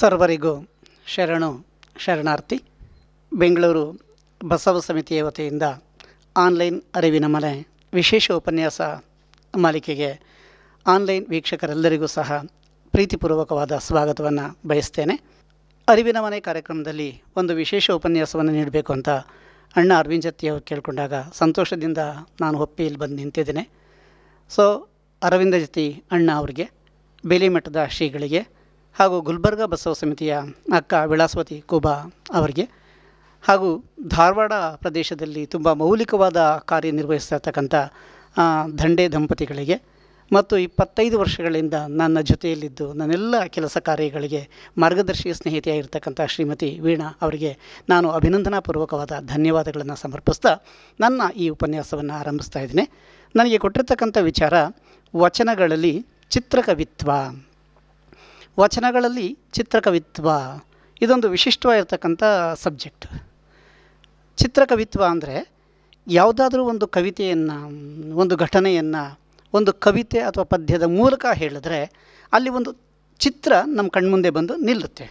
ಸರ್ವರಿಗೂ ಶರಣು ಶರಣಾರ್ಥಿ ಬೆಂಗಳೂರು ಬಸವ ಸಮಿತಿಯ ವತಿಯಿಂದ ಆನ್ಲೈನ್ ಅರಿವಿನ ಮನೆ ವಿಶೇಷ ಉಪನ್ಯಾಸ ಮಾಲಿಕೆಗೆ ಆನ್ಲೈನ್ ವೀಕ್ಷಕರೆಲ್ಲರಿಗೂ ಸಹ ಪ್ರೀತಿಪೂರ್ವಕವಾದ ಸ್ವಾಗತವನ್ನು ಬಯಸ್ತೇನೆ ಅರಿವಿನ ಮನೆ ಕಾರ್ಯಕ್ರಮದಲ್ಲಿ ಒಂದು ವಿಶೇಷ ಉಪನ್ಯಾಸವನ್ನು ನೀಡಬೇಕು ಅಂತ ಅಣ್ಣ ಅರವಿಂದ್ ಜತ್ತಿ ಅವರು ಕೇಳಿಕೊಂಡಾಗ ಸಂತೋಷದಿಂದ ನಾನು ಒಪ್ಪಿ ಇಲ್ಲಿ ಬಂದು ನಿಂತಿದ್ದೇನೆ ಸೊ ಅರವಿಂದ ಜತಿ ಅಣ್ಣ ಅವರಿಗೆ ಬೇಲಿಮಠದ ಶ್ರೀಗಳಿಗೆ ಹಾಗೂ ಗುಲ್ಬರ್ಗ ಬಸವ ಸಮಿತಿಯ ಅಕ್ಕ ವಿಳಾಸವತಿ ಕುಬಾ ಅವರಿಗೆ ಹಾಗೂ ಧಾರವಾಡ ಪ್ರದೇಶದಲ್ಲಿ ತುಂಬ ಮೌಲಿಕವಾದ ಕಾರ್ಯನಿರ್ವಹಿಸ್ತಾ ಇರ್ತಕ್ಕಂಥ ದಂಡೆ ದಂಪತಿಗಳಿಗೆ ಮತ್ತು ಇಪ್ಪತ್ತೈದು ವರ್ಷಗಳಿಂದ ನನ್ನ ಜೊತೆಯಲ್ಲಿದ್ದು ನನ್ನೆಲ್ಲ ಕೆಲಸ ಕಾರ್ಯಗಳಿಗೆ ಮಾರ್ಗದರ್ಶಿ ಸ್ನೇಹಿತೆಯಾಗಿರ್ತಕ್ಕಂಥ ಶ್ರೀಮತಿ ವೀಣಾ ಅವರಿಗೆ ನಾನು ಅಭಿನಂದನಾಪೂರ್ವಕವಾದ ಧನ್ಯವಾದಗಳನ್ನು ಸಮರ್ಪಿಸ್ತಾ ನನ್ನ ಈ ಉಪನ್ಯಾಸವನ್ನು ಆರಂಭಿಸ್ತಾ ಇದ್ದೀನಿ ನನಗೆ ಕೊಟ್ಟಿರ್ತಕ್ಕಂಥ ವಿಚಾರ ವಚನಗಳಲ್ಲಿ ಚಿತ್ರಕವಿತ್ವ ವಚನಗಳಲ್ಲಿ ಚಿತ್ರಕವಿತ್ವ ಇದೊಂದು ವಿಶಿಷ್ಟವಾಗಿರ್ತಕ್ಕಂಥ ಸಬ್ಜೆಕ್ಟ್ ಚಿತ್ರಕವಿತ್ವ ಅಂದರೆ ಯಾವುದಾದ್ರೂ ಒಂದು ಕವಿತೆಯನ್ನು ಒಂದು ಘಟನೆಯನ್ನು ಒಂದು ಕವಿತೆ ಅಥವಾ ಪದ್ಯದ ಮೂಲಕ ಹೇಳಿದ್ರೆ ಅಲ್ಲಿ ಒಂದು ಚಿತ್ರ ನಮ್ಮ ಕಣ್ಮುಂದೆ ಬಂದು ನಿಲ್ಲುತ್ತೆ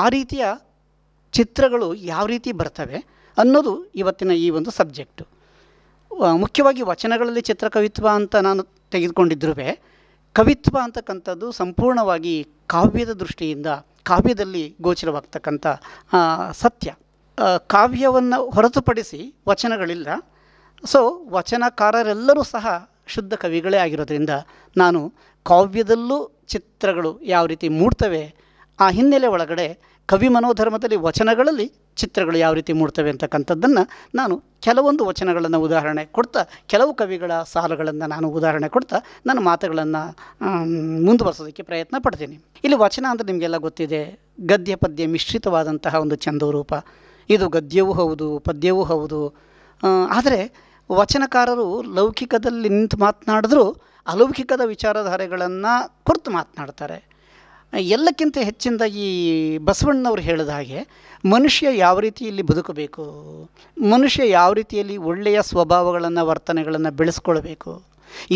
ಆ ರೀತಿಯ ಚಿತ್ರಗಳು ಯಾವ ರೀತಿ ಬರ್ತವೆ ಅನ್ನೋದು ಇವತ್ತಿನ ಈ ಒಂದು ಸಬ್ಜೆಕ್ಟು ಮುಖ್ಯವಾಗಿ ವಚನಗಳಲ್ಲಿ ಚಿತ್ರಕವಿತ್ವ ಅಂತ ನಾನು ತೆಗೆದುಕೊಂಡಿದ್ರೂ ಕವಿತ್ವ ಅಂತಕ್ಕಂಥದ್ದು ಸಂಪೂರ್ಣವಾಗಿ ಕಾವ್ಯದ ದೃಷ್ಟಿಯಿಂದ ಕಾವ್ಯದಲ್ಲಿ ಗೋಚರವಾಗ್ತಕ್ಕಂಥ ಸತ್ಯ ಕಾವ್ಯವನ್ನು ಹೊರತುಪಡಿಸಿ ವಚನಗಳಿಲ್ಲ ಸೊ ವಚನಕಾರರೆಲ್ಲರೂ ಸಹ ಶುದ್ಧ ಕವಿಗಳೇ ಆಗಿರೋದ್ರಿಂದ ನಾನು ಕಾವ್ಯದಲ್ಲೂ ಚಿತ್ರಗಳು ಯಾವ ರೀತಿ ಮೂಡ್ತವೆ ಆ ಹಿನ್ನೆಲೆ ಒಳಗಡೆ ಕವಿ ಮನೋಧರ್ಮದಲ್ಲಿ ವಚನಗಳಲ್ಲಿ ಚಿತ್ರಗಳು ಯಾವ ರೀತಿ ಮೂಡ್ತವೆ ಅಂತಕ್ಕಂಥದ್ದನ್ನು ನಾನು ಕೆಲವೊಂದು ವಚನಗಳನ್ನು ಉದಾಹರಣೆ ಕೊಡ್ತಾ ಕೆಲವು ಕವಿಗಳ ಸಾಲುಗಳನ್ನು ನಾನು ಉದಾಹರಣೆ ಕೊಡ್ತಾ ನನ್ನ ಮಾತುಗಳನ್ನು ಮುಂದುವರ್ಸೋದಕ್ಕೆ ಪ್ರಯತ್ನ ಪಡ್ತೀನಿ ಇಲ್ಲಿ ವಚನ ಅಂದರೆ ನಿಮಗೆಲ್ಲ ಗೊತ್ತಿದೆ ಗದ್ಯ ಪದ್ಯ ಮಿಶ್ರಿತವಾದಂತಹ ಒಂದು ಚಂದರೂಪ ಇದು ಗದ್ಯವೂ ಹೌದು ಪದ್ಯವೂ ಹೌದು ಆದರೆ ವಚನಕಾರರು ಲೌಕಿಕದಲ್ಲಿ ನಿಂತು ಮಾತನಾಡಿದ್ರೂ ಅಲೌಕಿಕದ ವಿಚಾರಧಾರೆಗಳನ್ನು ಕುರಿತು ಮಾತನಾಡ್ತಾರೆ ಎಲ್ಲಕ್ಕಿಂತ ಹೆಚ್ಚಿಂದ ಈ ಬಸವಣ್ಣನವ್ರು ಹೇಳಿದ ಹಾಗೆ ಮನುಷ್ಯ ಯಾವ ರೀತಿಯಲ್ಲಿ ಬದುಕಬೇಕು ಮನುಷ್ಯ ಯಾವ ರೀತಿಯಲ್ಲಿ ಒಳ್ಳೆಯ ಸ್ವಭಾವಗಳನ್ನು ವರ್ತನೆಗಳನ್ನು ಬೆಳೆಸ್ಕೊಳ್ಬೇಕು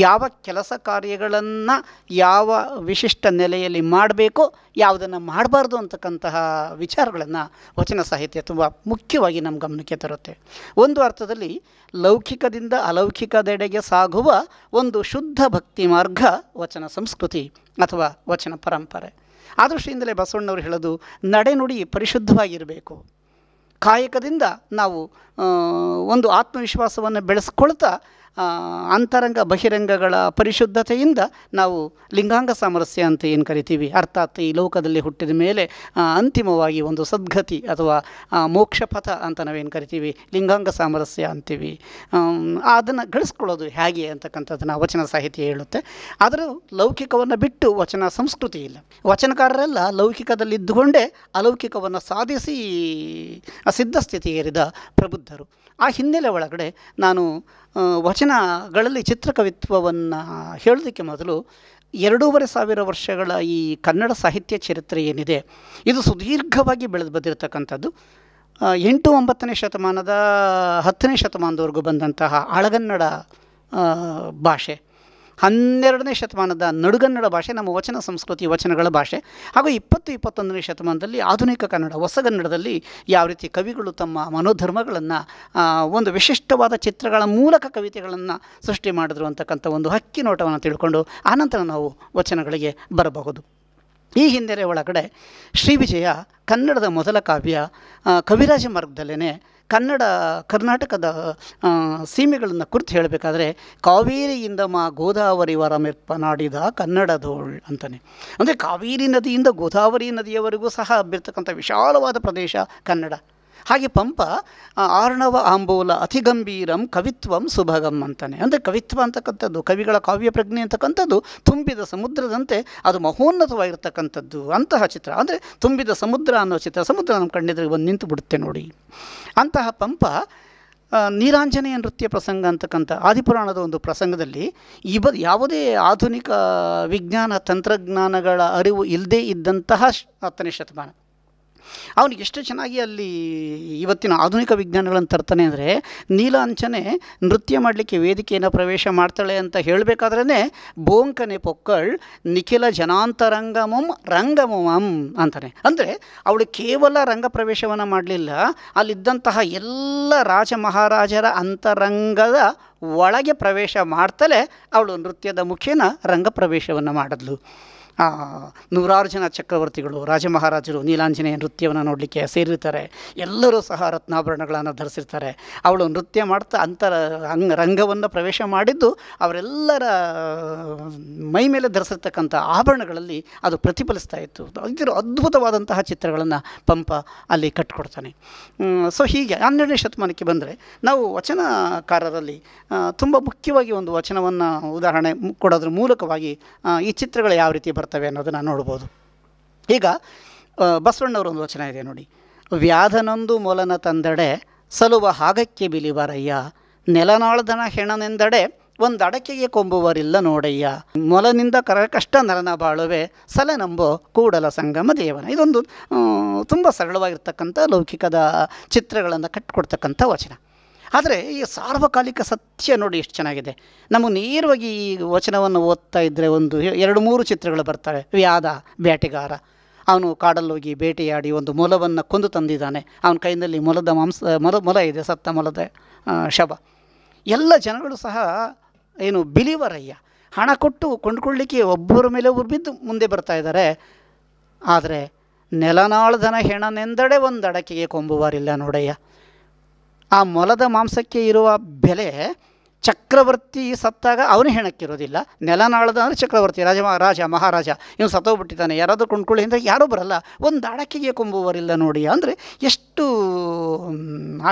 ಯಾವ ಕೆಲಸ ಕಾರ್ಯಗಳನ್ನು ಯಾವ ವಿಶಿಷ್ಟ ನೆಲೆಯಲ್ಲಿ ಮಾಡಬೇಕು ಯಾವುದನ್ನು ಮಾಡಬಾರ್ದು ಅಂತಕ್ಕಂತಹ ವಿಚಾರಗಳನ್ನು ವಚನ ಸಾಹಿತ್ಯ ತುಂಬ ಮುಖ್ಯವಾಗಿ ನಮ್ಮ ಗಮನಕ್ಕೆ ತರುತ್ತೆ ಒಂದು ಅರ್ಥದಲ್ಲಿ ಲೌಕಿಕದಿಂದ ಅಲೌಕಿಕದೆಡೆಗೆ ಸಾಗುವ ಒಂದು ಶುದ್ಧ ಭಕ್ತಿ ಮಾರ್ಗ ವಚನ ಸಂಸ್ಕೃತಿ ಅಥವಾ ವಚನ ಪರಂಪರೆ ಆ ದೃಷ್ಟಿಯಿಂದಲೇ ಬಸವಣ್ಣವರು ಹೇಳೋದು ನಡೆನುಡಿ ಪರಿಶುದ್ಧವಾಗಿರಬೇಕು ಕಾಯಕದಿಂದ ನಾವು ಒಂದು ಆತ್ಮವಿಶ್ವಾಸವನ್ನು ಬೆಳೆಸ್ಕೊಳ್ತಾ ಅಂತರಂಗ ಬಹಿರಂಗಗಳ ಪರಿಶುದ್ಧತೆಯಿಂದ ನಾವು ಲಿಂಗಾಂಗ ಸಾಮರಸ್ಯ ಅಂತ ಏನು ಕರಿತೀವಿ ಅರ್ಥಾತ್ ಈ ಲೋಕದಲ್ಲಿ ಹುಟ್ಟಿದ ಮೇಲೆ ಅಂತಿಮವಾಗಿ ಒಂದು ಸದ್ಗತಿ ಅಥವಾ ಮೋಕ್ಷಪಥ ಅಂತ ನಾವೇನು ಕರಿತೀವಿ ಲಿಂಗಾಂಗ ಸಾಮರಸ್ಯ ಅಂತೀವಿ ಅದನ್ನು ಗಳಿಸ್ಕೊಳ್ಳೋದು ಹೇಗೆ ಅಂತಕ್ಕಂಥದ್ದನ್ನು ವಚನ ಸಾಹಿತ್ಯ ಹೇಳುತ್ತೆ ಆದರೂ ಲೌಕಿಕವನ್ನು ಬಿಟ್ಟು ವಚನ ಸಂಸ್ಕೃತಿ ಇಲ್ಲ ವಚನಕಾರರೆಲ್ಲ ಲೌಕಿಕದಲ್ಲಿ ಇದ್ದುಕೊಂಡೇ ಅಲೌಕಿಕವನ್ನು ಸಾಧಿಸಿ ಸಿದ್ಧ ಏರಿದ ಪ್ರಬುದ್ಧರು ಆ ಹಿನ್ನೆಲೆ ಒಳಗಡೆ ನಾನು ವಚನಗಳಲ್ಲಿ ಚಿತ್ರಕವಿತ್ವವನ್ನು ಹೇಳೋದಕ್ಕೆ ಮೊದಲು ಎರಡೂವರೆ ಸಾವಿರ ವರ್ಷಗಳ ಈ ಕನ್ನಡ ಸಾಹಿತ್ಯ ಚರಿತ್ರೆ ಏನಿದೆ ಇದು ಸುದೀರ್ಘವಾಗಿ ಬೆಳೆದು ಬಂದಿರತಕ್ಕಂಥದ್ದು ಎಂಟು ಒಂಬತ್ತನೇ ಶತಮಾನದ ಹತ್ತನೇ ಶತಮಾನದವರೆಗೂ ಬಂದಂತಹ ಆಳಗನ್ನಡ ಭಾಷೆ ಹನ್ನೆರಡನೇ ಶತಮಾನದ ನಡುಗನ್ನಡ ಭಾಷೆ ನಮ್ಮ ವಚನ ಸಂಸ್ಕೃತಿ ವಚನಗಳ ಭಾಷೆ ಹಾಗೂ ಇಪ್ಪತ್ತು ಇಪ್ಪತ್ತೊಂದನೇ ಶತಮಾನದಲ್ಲಿ ಆಧುನಿಕ ಕನ್ನಡ ಹೊಸಗನ್ನಡದಲ್ಲಿ ಯಾವ ರೀತಿ ಕವಿಗಳು ತಮ್ಮ ಮನೋಧರ್ಮಗಳನ್ನು ಒಂದು ವಿಶಿಷ್ಟವಾದ ಚಿತ್ರಗಳ ಮೂಲಕ ಕವಿತೆಗಳನ್ನು ಸೃಷ್ಟಿ ಮಾಡಿದ್ರು ಅಂತಕ್ಕಂಥ ಒಂದು ಹಕ್ಕಿ ನೋಟವನ್ನು ತಿಳ್ಕೊಂಡು ಆನಂತರ ನಾವು ವಚನಗಳಿಗೆ ಬರಬಹುದು ಈ ಹಿನ್ನೆಲೆ ಒಳಗಡೆ ಶ್ರೀ ವಿಜಯ ಕನ್ನಡದ ಮೊದಲ ಕಾವ್ಯ ಕವಿರಾಜ ಮಾರ್ಗದಲ್ಲೇ ಕನ್ನಡ ಕರ್ನಾಟಕದ ಸೀಮೆಗಳನ್ನು ಕುರಿತು ಹೇಳಬೇಕಾದ್ರೆ ಕಾವೇರಿಯಿಂದ ಮಾ ವರ ಮೆಪ್ಪ ನಾಡಿದ ಕನ್ನಡದೋಳ್ ಅಂತಾನೆ ಅಂದರೆ ಕಾವೇರಿ ನದಿಯಿಂದ ಗೋದಾವರಿ ನದಿಯವರೆಗೂ ಸಹ ಬಿರ್ತಕ್ಕಂಥ ವಿಶಾಲವಾದ ಪ್ರದೇಶ ಕನ್ನಡ ಹಾಗೆ ಪಂಪ ಆರ್ಣವ ಆಂಬೋಲ ಗಂಭೀರಂ ಕವಿತ್ವಂ ಸುಭಗಂ ಅಂತಾನೆ ಅಂದರೆ ಕವಿತ್ವ ಅಂತಕ್ಕಂಥದ್ದು ಕವಿಗಳ ಕಾವ್ಯ ಪ್ರಜ್ಞೆ ಅಂತಕ್ಕಂಥದ್ದು ತುಂಬಿದ ಸಮುದ್ರದಂತೆ ಅದು ಮಹೋನ್ನತವಾಗಿರ್ತಕ್ಕಂಥದ್ದು ಅಂತಹ ಚಿತ್ರ ಅಂದರೆ ತುಂಬಿದ ಸಮುದ್ರ ಅನ್ನೋ ಚಿತ್ರ ಸಮುದ್ರ ನಮ್ಮ ಕಣ್ಣೆದುರಿಗೆ ಬಂದು ನಿಂತು ಬಿಡುತ್ತೆ ನೋಡಿ ಅಂತಹ ಪಂಪ ನೀರಾಂಜನೆಯ ನೃತ್ಯ ಪ್ರಸಂಗ ಅಂತಕ್ಕಂಥ ಆದಿಪುರಾಣದ ಒಂದು ಪ್ರಸಂಗದಲ್ಲಿ ಇವ ಯಾವುದೇ ಆಧುನಿಕ ವಿಜ್ಞಾನ ತಂತ್ರಜ್ಞಾನಗಳ ಅರಿವು ಇಲ್ಲದೇ ಇದ್ದಂತಹ ಹತ್ತನೇ ಶತಮಾನ ಅವನಿಗೆ ಎಷ್ಟು ಚೆನ್ನಾಗಿ ಅಲ್ಲಿ ಇವತ್ತಿನ ಆಧುನಿಕ ವಿಜ್ಞಾನಗಳನ್ನು ತರ್ತಾನೆ ಅಂದರೆ ನೀಲಾಂಚನೆ ನೃತ್ಯ ಮಾಡಲಿಕ್ಕೆ ವೇದಿಕೆಯನ್ನು ಪ್ರವೇಶ ಮಾಡ್ತಾಳೆ ಅಂತ ಹೇಳಬೇಕಾದ್ರೇ ಬೋಂಕನೆ ಪೊಕ್ಕಳ್ ನಿಖಿಲ ಜನಾಂತರಂಗಮಂ ರಂಗಮಂ ಅಂತಾನೆ ಅಂದರೆ ಅವಳು ಕೇವಲ ರಂಗ ಪ್ರವೇಶವನ್ನು ಮಾಡಲಿಲ್ಲ ಅಲ್ಲಿದ್ದಂತಹ ಎಲ್ಲ ರಾಜ ಮಹಾರಾಜರ ಅಂತರಂಗದ ಒಳಗೆ ಪ್ರವೇಶ ಮಾಡ್ತಲೇ ಅವಳು ನೃತ್ಯದ ಮುಖೇನ ರಂಗ ಪ್ರವೇಶವನ್ನು ಮಾಡಿದ್ಲು ನೂರಾರು ಜನ ಚಕ್ರವರ್ತಿಗಳು ರಾಜಮಹಾರಾಜರು ನೀಲಾಂಜನೇಯ ನೃತ್ಯವನ್ನು ನೋಡಲಿಕ್ಕೆ ಸೇರಿರ್ತಾರೆ ಎಲ್ಲರೂ ಸಹ ರತ್ನಾಭರಣಗಳನ್ನು ಧರಿಸಿರ್ತಾರೆ ಅವಳು ನೃತ್ಯ ಮಾಡ್ತಾ ಅಂತರ ಅಂಗ ರಂಗವನ್ನು ಪ್ರವೇಶ ಮಾಡಿದ್ದು ಅವರೆಲ್ಲರ ಮೈ ಮೇಲೆ ಧರಿಸಿರ್ತಕ್ಕಂಥ ಆಭರಣಗಳಲ್ಲಿ ಅದು ಪ್ರತಿಫಲಿಸ್ತಾ ಇತ್ತು ಇದರ ಅದ್ಭುತವಾದಂತಹ ಚಿತ್ರಗಳನ್ನು ಪಂಪ ಅಲ್ಲಿ ಕಟ್ಟಿಕೊಡ್ತಾನೆ ಸೊ ಹೀಗೆ ಹನ್ನೆರಡನೇ ಶತಮಾನಕ್ಕೆ ಬಂದರೆ ನಾವು ವಚನಕಾರರಲ್ಲಿ ತುಂಬ ಮುಖ್ಯವಾಗಿ ಒಂದು ವಚನವನ್ನು ಉದಾಹರಣೆ ಕೊಡೋದ್ರ ಮೂಲಕವಾಗಿ ಈ ಚಿತ್ರಗಳು ಯಾವ ರೀತಿ ಬರ್ತವೆ ಬರ್ತವೆ ಅನ್ನೋದನ್ನು ನೋಡ್ಬೋದು ಈಗ ಬಸವಣ್ಣವ್ರ ಒಂದು ವಚನ ಇದೆ ನೋಡಿ ವ್ಯಾಧನೊಂದು ಮೊಲನ ತಂದಡೆ ಸಲುವ ಹಾಗಕ್ಕೆ ಬಿಲಿಬಾರಯ್ಯ ನೆಲನಾಳ್ದನ ಹೆಣನೆಂದಡೆ ಒಂದು ಅಡಕೆಗೆ ಕೊಂಬುವರಿಲ್ಲ ನೋಡಯ್ಯ ಮೊಲನಿಂದ ಕರ ಕಷ್ಟ ನರನ ಬಾಳುವೆ ನಂಬೋ ಕೂಡಲ ಸಂಗಮ ದೇವನ ಇದೊಂದು ತುಂಬ ಸರಳವಾಗಿರ್ತಕ್ಕಂಥ ಲೌಕಿಕದ ಚಿತ್ರಗಳನ್ನು ಕಟ್ಟಿಕೊಡ್ತಕ್ಕಂಥ ವಚನ ಆದರೆ ಈ ಸಾರ್ವಕಾಲಿಕ ಸತ್ಯ ನೋಡಿ ಎಷ್ಟು ಚೆನ್ನಾಗಿದೆ ನಮಗೆ ನೇರವಾಗಿ ಈ ವಚನವನ್ನು ಓದ್ತಾ ಇದ್ದರೆ ಒಂದು ಎರಡು ಮೂರು ಚಿತ್ರಗಳು ಬರ್ತವೆ ವ್ಯಾದ ಬೇಟೆಗಾರ ಅವನು ಕಾಡಲ್ಲೋಗಿ ಬೇಟೆಯಾಡಿ ಒಂದು ಮೊಲವನ್ನು ಕೊಂದು ತಂದಿದ್ದಾನೆ ಅವನ ಕೈಯಲ್ಲಿ ಮೊಲದ ಮಾಂಸ ಮೊಲ ಮೊಲ ಇದೆ ಸತ್ತ ಮೊಲದ ಶವ ಎಲ್ಲ ಜನಗಳು ಸಹ ಏನು ಬಿಲಿವರಯ್ಯ ಹಣ ಕೊಟ್ಟು ಕೊಂಡ್ಕೊಳ್ಳಿಕ್ಕೆ ಒಬ್ಬರ ಮೇಲೆ ಒಬ್ಬರು ಬಿದ್ದು ಮುಂದೆ ಬರ್ತಾ ಇದ್ದಾರೆ ಆದರೆ ನೆಲನಾಳ್ಧನ ಹೆಣನೆಂದಡೆ ಅಡಕೆಗೆ ಕೊಂಬುವಾರಿಲ್ಲ ನೋಡಯ್ಯ ಆ ಮೊಲದ ಮಾಂಸಕ್ಕೆ ಇರುವ ಬೆಲೆ ಚಕ್ರವರ್ತಿ ಸತ್ತಾಗ ಅವನು ಹೆಣಕ್ಕಿರೋದಿಲ್ಲ ನೆಲನಾಳದ ಅಂದರೆ ಚಕ್ರವರ್ತಿ ರಾಜ ರಾಜ ಮಹಾರಾಜ ಇವನು ಸತ್ತೋಗ್ಬಿಟ್ಟಿದ್ದಾನೆ ಯಾರಾದರೂ ಕೊಂಡ್ಕೊಳ್ಳಿ ಅಂದರೆ ಯಾರೂ ಬರಲ್ಲ ಒಂದು ಅಡಕೆಗೆ ಕೊಂಬುವರಿಲ್ಲ ನೋಡಿ ಅಂದರೆ ಎಷ್ಟು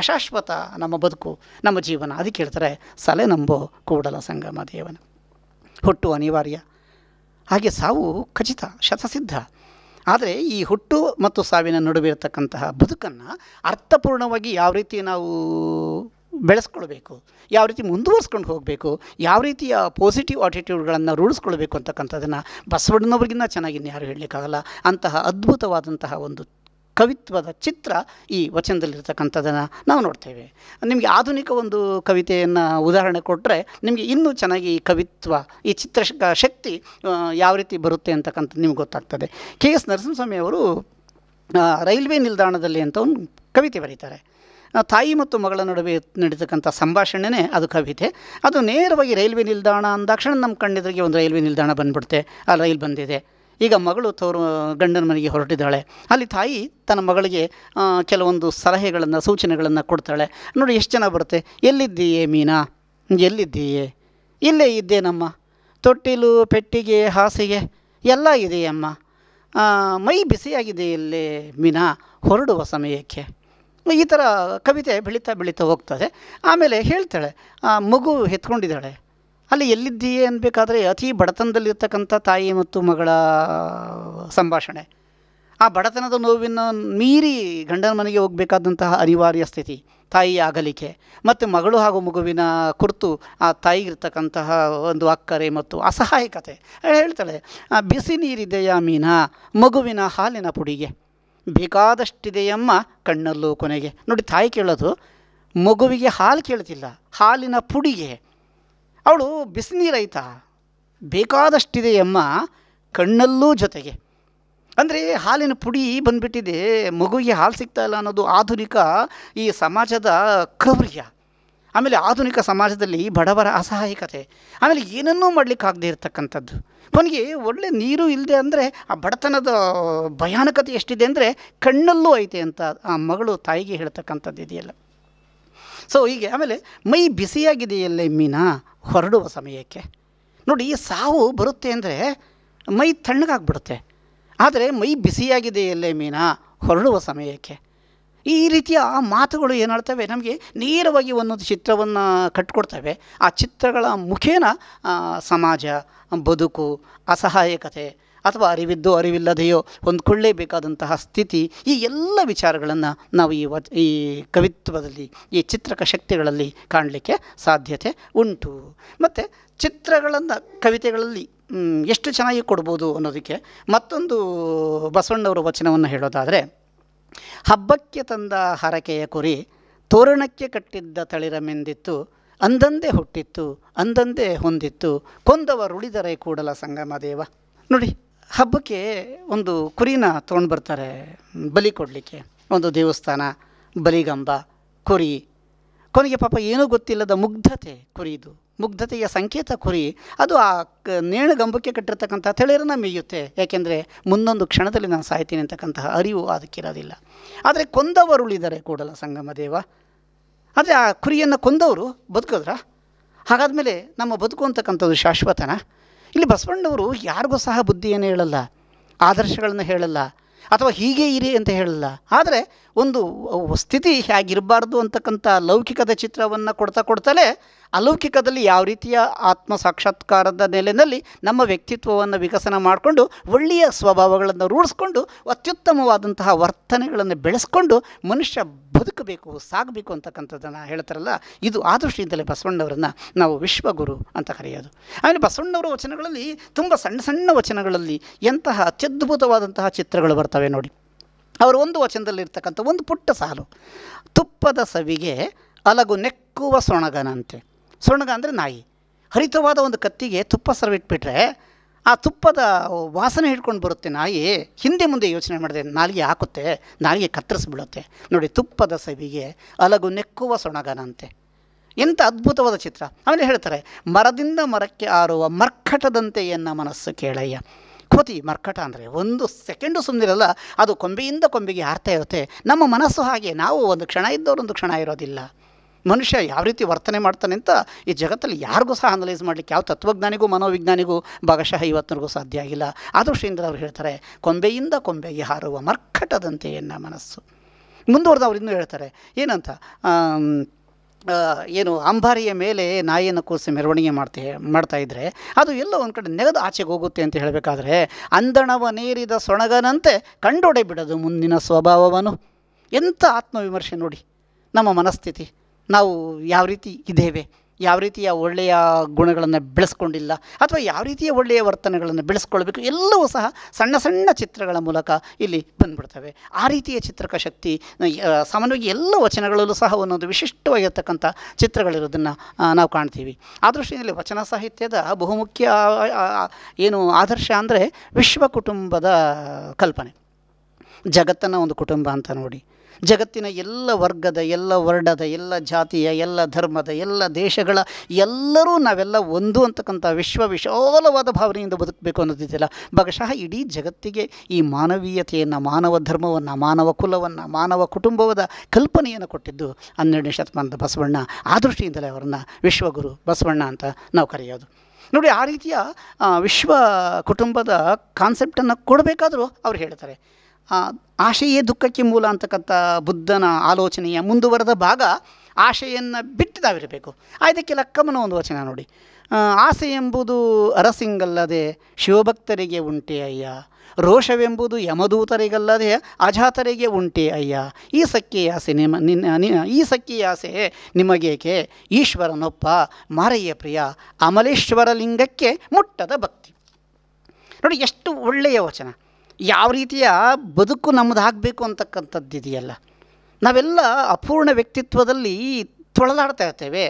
ಆಶಾಶ್ವತ ನಮ್ಮ ಬದುಕು ನಮ್ಮ ಜೀವನ ಅದಕ್ಕೆ ಹೇಳ್ತಾರೆ ಸಲೆ ನಂಬೋ ಕೂಡಲ ಸಂಗಮ ದೇವನ ಹುಟ್ಟು ಅನಿವಾರ್ಯ ಹಾಗೆ ಸಾವು ಖಚಿತ ಶತಸಿದ್ಧ ಆದರೆ ಈ ಹುಟ್ಟು ಮತ್ತು ಸಾವಿನ ನಡುವೆ ಇರತಕ್ಕಂತಹ ಬದುಕನ್ನು ಅರ್ಥಪೂರ್ಣವಾಗಿ ಯಾವ ರೀತಿ ನಾವು ಬೆಳೆಸ್ಕೊಳ್ಬೇಕು ಯಾವ ರೀತಿ ಮುಂದುವರ್ಸ್ಕೊಂಡು ಹೋಗಬೇಕು ಯಾವ ರೀತಿಯ ಪಾಸಿಟಿವ್ ಆಟಿಟ್ಯೂಡ್ಗಳನ್ನು ರೂಢಿಸ್ಕೊಳ್ಬೇಕು ಅಂತಕ್ಕಂಥದ್ದನ್ನು ಬಸವಣ್ಣನವ್ರಿಗಿಂತ ಚೆನ್ನಾಗಿ ಇನ್ಯಾರು ಹೇಳಲಿಕ್ಕಾಗಲ್ಲ ಅಂತಹ ಅದ್ಭುತವಾದಂತಹ ಒಂದು ಕವಿತ್ವದ ಚಿತ್ರ ಈ ವಚನದಲ್ಲಿರ್ತಕ್ಕಂಥದ್ದನ್ನು ನಾವು ನೋಡ್ತೇವೆ ನಿಮಗೆ ಆಧುನಿಕ ಒಂದು ಕವಿತೆಯನ್ನು ಉದಾಹರಣೆ ಕೊಟ್ಟರೆ ನಿಮಗೆ ಇನ್ನೂ ಚೆನ್ನಾಗಿ ಈ ಕವಿತ್ವ ಈ ಚಿತ್ರ ಶಕ್ತಿ ಯಾವ ರೀತಿ ಬರುತ್ತೆ ಅಂತಕ್ಕಂಥದ್ದು ನಿಮ್ಗೆ ಗೊತ್ತಾಗ್ತದೆ ಕೆ ಎಸ್ ನರಸಿಂಹಸ್ವಾಮಿ ಅವರು ರೈಲ್ವೆ ನಿಲ್ದಾಣದಲ್ಲಿ ಅಂತ ಒಂದು ಕವಿತೆ ಬರೀತಾರೆ ತಾಯಿ ಮತ್ತು ಮಗಳ ನಡುವೆ ನಡೀತಕ್ಕಂಥ ಸಂಭಾಷಣೆನೇ ಅದು ಕವಿತೆ ಅದು ನೇರವಾಗಿ ರೈಲ್ವೆ ನಿಲ್ದಾಣ ಅಂದಾಕ್ಷಣ ನಮ್ಮ ಕಣ್ಣೆದುರಿಗೆ ಒಂದು ರೈಲ್ವೆ ನಿಲ್ದಾಣ ಬಂದ್ಬಿಡುತ್ತೆ ಆ ರೈಲ್ ಬಂದಿದೆ ಈಗ ಮಗಳು ತವರು ಗಂಡನ ಮನೆಗೆ ಹೊರಟಿದ್ದಾಳೆ ಅಲ್ಲಿ ತಾಯಿ ತನ್ನ ಮಗಳಿಗೆ ಕೆಲವೊಂದು ಸಲಹೆಗಳನ್ನು ಸೂಚನೆಗಳನ್ನು ಕೊಡ್ತಾಳೆ ನೋಡಿ ಎಷ್ಟು ಜನ ಬರುತ್ತೆ ಎಲ್ಲಿದ್ದೀಯೇ ಮೀನಾ ಎಲ್ಲಿದ್ದೀಯೇ ಇಲ್ಲೇ ಇದ್ದೇನಮ್ಮ ತೊಟ್ಟಿಲು ಪೆಟ್ಟಿಗೆ ಹಾಸಿಗೆ ಎಲ್ಲ ಇದೆಯಮ್ಮ ಮೈ ಬಿಸಿಯಾಗಿದೆ ಇಲ್ಲಿ ಮೀನಾ ಹೊರಡುವ ಸಮಯಕ್ಕೆ ಈ ಥರ ಕವಿತೆ ಬೆಳೀತಾ ಬೆಳೀತಾ ಹೋಗ್ತದೆ ಆಮೇಲೆ ಹೇಳ್ತಾಳೆ ಆ ಮಗು ಎತ್ಕೊಂಡಿದ್ದಾಳೆ ಅಲ್ಲಿ ಎಲ್ಲಿದ್ದೀಯೇ ಅನ್ಬೇಕಾದ್ರೆ ಅತಿ ಬಡತನದಲ್ಲಿರ್ತಕ್ಕಂಥ ತಾಯಿ ಮತ್ತು ಮಗಳ ಸಂಭಾಷಣೆ ಆ ಬಡತನದ ನೋವಿನ ಮೀರಿ ಗಂಡನ ಮನೆಗೆ ಹೋಗಬೇಕಾದಂತಹ ಅನಿವಾರ್ಯ ಸ್ಥಿತಿ ತಾಯಿಯ ಅಗಲಿಕೆ ಮತ್ತು ಮಗಳು ಹಾಗೂ ಮಗುವಿನ ಕುರಿತು ಆ ತಾಯಿಗಿರ್ತಕ್ಕಂತಹ ಒಂದು ಅಕ್ಕರೆ ಮತ್ತು ಅಸಹಾಯಕತೆ ಹೇಳ್ತಾಳೆ ಬಿಸಿ ನೀರಿದೆಯಾ ಮೀನ ಮಗುವಿನ ಹಾಲಿನ ಪುಡಿಗೆ ಬೇಕಾದಷ್ಟಿದೆಯಮ್ಮ ಕಣ್ಣಲ್ಲೂ ಕೊನೆಗೆ ನೋಡಿ ತಾಯಿ ಕೇಳೋದು ಮಗುವಿಗೆ ಹಾಲು ಕೇಳ್ತಿಲ್ಲ ಹಾಲಿನ ಪುಡಿಗೆ ಅವಳು ಬಿಸಿನೀರೈತ ಬೇಕಾದಷ್ಟಿದೆ ಅಮ್ಮ ಕಣ್ಣಲ್ಲೂ ಜೊತೆಗೆ ಅಂದರೆ ಹಾಲಿನ ಪುಡಿ ಬಂದುಬಿಟ್ಟಿದೆ ಮಗುವಿಗೆ ಹಾಲು ಸಿಗ್ತಾ ಇಲ್ಲ ಅನ್ನೋದು ಆಧುನಿಕ ಈ ಸಮಾಜದ ಕ್ರೌರ್ಯ ಆಮೇಲೆ ಆಧುನಿಕ ಸಮಾಜದಲ್ಲಿ ಬಡವರ ಅಸಹಾಯಕತೆ ಆಮೇಲೆ ಏನನ್ನೂ ಮಾಡಲಿಕ್ಕಾಗದೇ ಇರತಕ್ಕಂಥದ್ದು ಕೊನೆಗೆ ಒಳ್ಳೆ ನೀರು ಇಲ್ಲದೆ ಅಂದರೆ ಆ ಬಡತನದ ಭಯಾನಕತೆ ಎಷ್ಟಿದೆ ಅಂದರೆ ಕಣ್ಣಲ್ಲೂ ಐತೆ ಅಂತ ಆ ಮಗಳು ತಾಯಿಗೆ ಹೇಳ್ತಕ್ಕಂಥದ್ದು ಇದೆಯಲ್ಲ ಸೊ ಹೀಗೆ ಆಮೇಲೆ ಮೈ ಬಿಸಿಯಾಗಿದೆಯಲ್ಲೇ ಮೀನಾ ಹೊರಡುವ ಸಮಯಕ್ಕೆ ನೋಡಿ ಈ ಸಾವು ಬರುತ್ತೆ ಅಂದರೆ ಮೈ ತಣ್ಣಗಾಗ್ಬಿಡುತ್ತೆ ಆದರೆ ಮೈ ಬಿಸಿಯಾಗಿದೆ ಎಲ್ಲೇ ಮೀನಾ ಹೊರಡುವ ಸಮಯಕ್ಕೆ ಈ ರೀತಿಯ ಆ ಮಾತುಗಳು ಏನು ನಮಗೆ ನೇರವಾಗಿ ಒಂದೊಂದು ಚಿತ್ರವನ್ನು ಕಟ್ಕೊಡ್ತವೆ ಆ ಚಿತ್ರಗಳ ಮುಖೇನ ಸಮಾಜ ಬದುಕು ಅಸಹಾಯಕತೆ ಅಥವಾ ಅರಿವಿದ್ದೋ ಅರಿವಿಲ್ಲದೆಯೋ ಹೊಂದ್ಕೊಳ್ಳೇಬೇಕಾದಂತಹ ಸ್ಥಿತಿ ಈ ಎಲ್ಲ ವಿಚಾರಗಳನ್ನು ನಾವು ಈ ವ ಈ ಕವಿತ್ವದಲ್ಲಿ ಈ ಚಿತ್ರಕ ಶಕ್ತಿಗಳಲ್ಲಿ ಕಾಣಲಿಕ್ಕೆ ಸಾಧ್ಯತೆ ಉಂಟು ಮತ್ತು ಚಿತ್ರಗಳನ್ನು ಕವಿತೆಗಳಲ್ಲಿ ಎಷ್ಟು ಚೆನ್ನಾಗಿ ಕೊಡ್ಬೋದು ಅನ್ನೋದಕ್ಕೆ ಮತ್ತೊಂದು ಬಸವಣ್ಣವರ ವಚನವನ್ನು ಹೇಳೋದಾದರೆ ಹಬ್ಬಕ್ಕೆ ತಂದ ಹರಕೆಯ ಕುರಿ ತೋರಣಕ್ಕೆ ಕಟ್ಟಿದ್ದ ತಳಿರಮೆಂದಿತ್ತು ಅಂದಂದೇ ಹುಟ್ಟಿತ್ತು ಅಂದಂದೇ ಹೊಂದಿತ್ತು ಕೊಂದವರುಳಿದರೆ ಕೂಡಲ ಸಂಗಮ ದೇವ ನೋಡಿ ಹಬ್ಬಕ್ಕೆ ಒಂದು ಕುರಿನ ತೊಗೊಂಡು ಬರ್ತಾರೆ ಬಲಿ ಕೊಡಲಿಕ್ಕೆ ಒಂದು ದೇವಸ್ಥಾನ ಬಲಿಗಂಬ ಕುರಿ ಕೊನೆಗೆ ಪಾಪ ಏನೂ ಗೊತ್ತಿಲ್ಲದ ಮುಗ್ಧತೆ ಕುರಿದು ಮುಗ್ಧತೆಯ ಸಂಕೇತ ಕುರಿ ಅದು ಆ ಗಂಬಕ್ಕೆ ಕಟ್ಟಿರ್ತಕ್ಕಂಥ ತೆಳೆರನ್ನ ಮೇಯುತ್ತೆ ಯಾಕೆಂದರೆ ಮುಂದೊಂದು ಕ್ಷಣದಲ್ಲಿ ನಾನು ಸಾಯ್ತೀನಿ ಅಂತಕ್ಕಂತಹ ಅರಿವು ಅದಕ್ಕಿರೋದಿಲ್ಲ ಆದರೆ ಕೊಂದವರುಳಿದಾರೆ ಕೂಡಲ ಸಂಗಮ ದೇವ ಆದರೆ ಆ ಕುರಿಯನ್ನು ಕೊಂದವರು ಬದುಕಿದ್ರ ಹಾಗಾದಮೇಲೆ ನಮ್ಮ ಬದುಕು ಅಂತಕ್ಕಂಥದ್ದು ಶಾಶ್ವತನ ಇಲ್ಲಿ ಬಸವಣ್ಣವರು ಯಾರಿಗೂ ಸಹ ಬುದ್ಧಿಯನ್ನು ಹೇಳಲ್ಲ ಆದರ್ಶಗಳನ್ನು ಹೇಳಲ್ಲ ಅಥವಾ ಹೀಗೆ ಇರಿ ಅಂತ ಹೇಳಲ್ಲ ಆದರೆ ಒಂದು ಸ್ಥಿತಿ ಹೇಗಿರಬಾರ್ದು ಅಂತಕ್ಕಂಥ ಲೌಕಿಕದ ಚಿತ್ರವನ್ನು ಕೊಡ್ತಾ ಕೊಡ್ತಲೇ ಅಲೌಕಿಕದಲ್ಲಿ ಯಾವ ರೀತಿಯ ಆತ್ಮ ಸಾಕ್ಷಾತ್ಕಾರದ ನೆಲೆಯಲ್ಲಿ ನಮ್ಮ ವ್ಯಕ್ತಿತ್ವವನ್ನು ವಿಕಸನ ಮಾಡಿಕೊಂಡು ಒಳ್ಳೆಯ ಸ್ವಭಾವಗಳನ್ನು ರೂಢಿಸ್ಕೊಂಡು ಅತ್ಯುತ್ತಮವಾದಂತಹ ವರ್ತನೆಗಳನ್ನು ಬೆಳೆಸ್ಕೊಂಡು ಮನುಷ್ಯ ಬದುಕಬೇಕು ಸಾಗಬೇಕು ಅಂತಕ್ಕಂಥದ್ದನ್ನು ಹೇಳ್ತಾರಲ್ಲ ಇದು ಆ ದೃಷ್ಟಿಯಿಂದಲೇ ಬಸವಣ್ಣವರನ್ನು ನಾವು ವಿಶ್ವಗುರು ಅಂತ ಕರೆಯೋದು ಆಮೇಲೆ ಬಸವಣ್ಣವರ ವಚನಗಳಲ್ಲಿ ತುಂಬ ಸಣ್ಣ ಸಣ್ಣ ವಚನಗಳಲ್ಲಿ ಎಂತಹ ಅತ್ಯದ್ಭುತವಾದಂತಹ ಚಿತ್ರಗಳು ಬರ್ತವೆ ನೋಡಿ ಅವರು ಒಂದು ವಚನದಲ್ಲಿರ್ತಕ್ಕಂಥ ಒಂದು ಪುಟ್ಟ ಸಾಲು ತುಪ್ಪದ ಸವಿಗೆ ಅಲಗು ನೆಕ್ಕುವ ಸೊಣಗನಂತೆ ಸುಣ್ಣಗ ಅಂದರೆ ನಾಯಿ ಹರಿತವಾದ ಒಂದು ಕತ್ತಿಗೆ ತುಪ್ಪ ಸರ್ವಿಟ್ಬಿಟ್ರೆ ಆ ತುಪ್ಪದ ವಾಸನೆ ಹಿಡ್ಕೊಂಡು ಬರುತ್ತೆ ನಾಯಿ ಹಿಂದೆ ಮುಂದೆ ಯೋಚನೆ ಮಾಡಿದೆ ನಾಲಿಗೆ ಹಾಕುತ್ತೆ ನಾಲಿಗೆ ಕತ್ತರಿಸ್ಬಿಡುತ್ತೆ ನೋಡಿ ತುಪ್ಪದ ಸವಿಗೆ ಅಲಗು ನೆಕ್ಕುವ ಸೊಣಗನಂತೆ ಎಂಥ ಅದ್ಭುತವಾದ ಚಿತ್ರ ಆಮೇಲೆ ಹೇಳ್ತಾರೆ ಮರದಿಂದ ಮರಕ್ಕೆ ಆರುವ ಮರ್ಕಟದಂತೆ ಎನ್ನ ಮನಸ್ಸು ಕೇಳಯ್ಯ ಕೋತಿ ಮರ್ಕಟ ಅಂದರೆ ಒಂದು ಸೆಕೆಂಡು ಸುಂದಿರಲ್ಲ ಅದು ಕೊಂಬೆಯಿಂದ ಕೊಂಬೆಗೆ ಹಾರ್ತಾ ಇರುತ್ತೆ ನಮ್ಮ ಮನಸ್ಸು ಹಾಗೆ ನಾವು ಒಂದು ಕ್ಷಣ ಇದ್ದವರು ಒಂದು ಕ್ಷಣ ಇರೋದಿಲ್ಲ ಮನುಷ್ಯ ಯಾವ ರೀತಿ ವರ್ತನೆ ಮಾಡ್ತಾನೆ ಅಂತ ಈ ಜಗತ್ತಲ್ಲಿ ಯಾರಿಗೂ ಸಹ ಅನಲೈಸ್ ಮಾಡಲಿಕ್ಕೆ ಯಾವ ತತ್ವಜ್ಞಾನಿಗೂ ಮನೋವಿಜ್ಞಾನಿಗೂ ಭಾಗಶಃ ಇವತ್ತಿನಗೂ ಸಾಧ್ಯ ಆಗಿಲ್ಲ ಆದರೂ ಶ್ರೀಂದ್ರ ಅವರು ಹೇಳ್ತಾರೆ ಕೊಂಬೆಯಿಂದ ಕೊಂಬೆಗೆ ಹಾರುವ ಮರ್ಕಟದಂತೆ ಎನ್ನ ಮನಸ್ಸು ಮುಂದುವರೆದು ಅವರು ಇನ್ನೂ ಹೇಳ್ತಾರೆ ಏನಂತ ಏನು ಅಂಬಾರಿಯ ಮೇಲೆ ನಾಯಿಯನ್ನು ಕೂರಿಸಿ ಮೆರವಣಿಗೆ ಮಾಡ್ತೇ ಇದ್ದರೆ ಅದು ಎಲ್ಲೋ ಒಂದು ಕಡೆ ನೆಗೆದು ಆಚೆಗೆ ಹೋಗುತ್ತೆ ಅಂತ ಹೇಳಬೇಕಾದ್ರೆ ಅಂದಣವ ನೀರಿದ ಸೊಣಗನಂತೆ ಕಂಡೊಡೆ ಬಿಡೋದು ಮುಂದಿನ ಸ್ವಭಾವವನ್ನು ಎಂಥ ಆತ್ಮವಿಮರ್ಶೆ ನೋಡಿ ನಮ್ಮ ಮನಸ್ಥಿತಿ ನಾವು ಯಾವ ರೀತಿ ಇದ್ದೇವೆ ಯಾವ ರೀತಿಯ ಒಳ್ಳೆಯ ಗುಣಗಳನ್ನು ಬೆಳೆಸ್ಕೊಂಡಿಲ್ಲ ಅಥವಾ ಯಾವ ರೀತಿಯ ಒಳ್ಳೆಯ ವರ್ತನೆಗಳನ್ನು ಬೆಳೆಸ್ಕೊಳ್ಬೇಕು ಎಲ್ಲವೂ ಸಹ ಸಣ್ಣ ಸಣ್ಣ ಚಿತ್ರಗಳ ಮೂಲಕ ಇಲ್ಲಿ ಬಂದ್ಬಿಡ್ತವೆ ಆ ರೀತಿಯ ಚಿತ್ರಕ ಶಕ್ತಿ ಸಾಮಾನ್ಯವಾಗಿ ಎಲ್ಲ ವಚನಗಳಲ್ಲೂ ಸಹ ಒಂದೊಂದು ವಿಶಿಷ್ಟವಾಗಿರ್ತಕ್ಕಂಥ ಚಿತ್ರಗಳಿರೋದನ್ನು ನಾವು ಕಾಣ್ತೀವಿ ಆ ದೃಷ್ಟಿಯಲ್ಲಿ ವಚನ ಸಾಹಿತ್ಯದ ಬಹುಮುಖ್ಯ ಏನು ಆದರ್ಶ ಅಂದರೆ ವಿಶ್ವ ಕುಟುಂಬದ ಕಲ್ಪನೆ ಜಗತ್ತನ್ನು ಒಂದು ಕುಟುಂಬ ಅಂತ ನೋಡಿ ಜಗತ್ತಿನ ಎಲ್ಲ ವರ್ಗದ ಎಲ್ಲ ವರ್ಣದ ಎಲ್ಲ ಜಾತಿಯ ಎಲ್ಲ ಧರ್ಮದ ಎಲ್ಲ ದೇಶಗಳ ಎಲ್ಲರೂ ನಾವೆಲ್ಲ ಒಂದು ಅಂತಕ್ಕಂಥ ವಿಶ್ವ ವಿಶಾಲವಾದ ಭಾವನೆಯಿಂದ ಬದುಕಬೇಕು ಅನ್ನೋದಿದ್ದಿಲ್ಲ ಭಾಗಶಃ ಇಡೀ ಜಗತ್ತಿಗೆ ಈ ಮಾನವೀಯತೆಯನ್ನು ಮಾನವ ಧರ್ಮವನ್ನು ಮಾನವ ಕುಲವನ್ನು ಮಾನವ ಕುಟುಂಬದ ಕಲ್ಪನೆಯನ್ನು ಕೊಟ್ಟಿದ್ದು ಹನ್ನೆರಡನೇ ಶತಮಾನದ ಬಸವಣ್ಣ ಆ ದೃಷ್ಟಿಯಿಂದಲೇ ಅವರನ್ನು ವಿಶ್ವಗುರು ಬಸವಣ್ಣ ಅಂತ ನಾವು ಕರೆಯೋದು ನೋಡಿ ಆ ರೀತಿಯ ವಿಶ್ವ ಕುಟುಂಬದ ಕಾನ್ಸೆಪ್ಟನ್ನು ಕೊಡಬೇಕಾದರೂ ಅವ್ರು ಹೇಳ್ತಾರೆ ಆಶೆಯೇ ದುಃಖಕ್ಕೆ ಮೂಲ ಅಂತಕ್ಕಂಥ ಬುದ್ಧನ ಆಲೋಚನೆಯ ಮುಂದುವರೆದ ಭಾಗ ಆಶೆಯನ್ನು ಬಿಟ್ಟಿದಾವಿರಬೇಕು ತಾವಿರಬೇಕು ಅದಕ್ಕೆ ಲಕ್ಕಮ್ಮನ ಒಂದು ವಚನ ನೋಡಿ ಆಸೆ ಎಂಬುದು ಅರಸಿಂಗಲ್ಲದೆ ಶಿವಭಕ್ತರಿಗೆ ಉಂಟೆ ಅಯ್ಯ ರೋಷವೆಂಬುದು ಯಮದೂತರಿಗಲ್ಲದೆ ಅಜಾತರಿಗೆ ಉಂಟೆ ಅಯ್ಯ ಈ ಸಕ್ಕಿಯ ಆಸೆ ನಿಮ್ಮ ನಿನ್ನ ಈ ಸಕ್ಕಿಯ ಆಸೆ ನಿಮಗೇಕೆ ಈಶ್ವರನೊಪ್ಪ ಮಾರಯ್ಯ ಪ್ರಿಯ ಅಮಲೇಶ್ವರ ಲಿಂಗಕ್ಕೆ ಮುಟ್ಟದ ಭಕ್ತಿ ನೋಡಿ ಎಷ್ಟು ಒಳ್ಳೆಯ ವಚನ ಯಾವ ರೀತಿಯ ಬದುಕು ನಮ್ಮದು ಆಗಬೇಕು ಅಂತಕ್ಕಂಥದ್ದು ಇದೆಯಲ್ಲ ನಾವೆಲ್ಲ ಅಪೂರ್ಣ ವ್ಯಕ್ತಿತ್ವದಲ್ಲಿ ತೊಳೆದಾಡ್ತಾ ಇರ್ತೇವೆ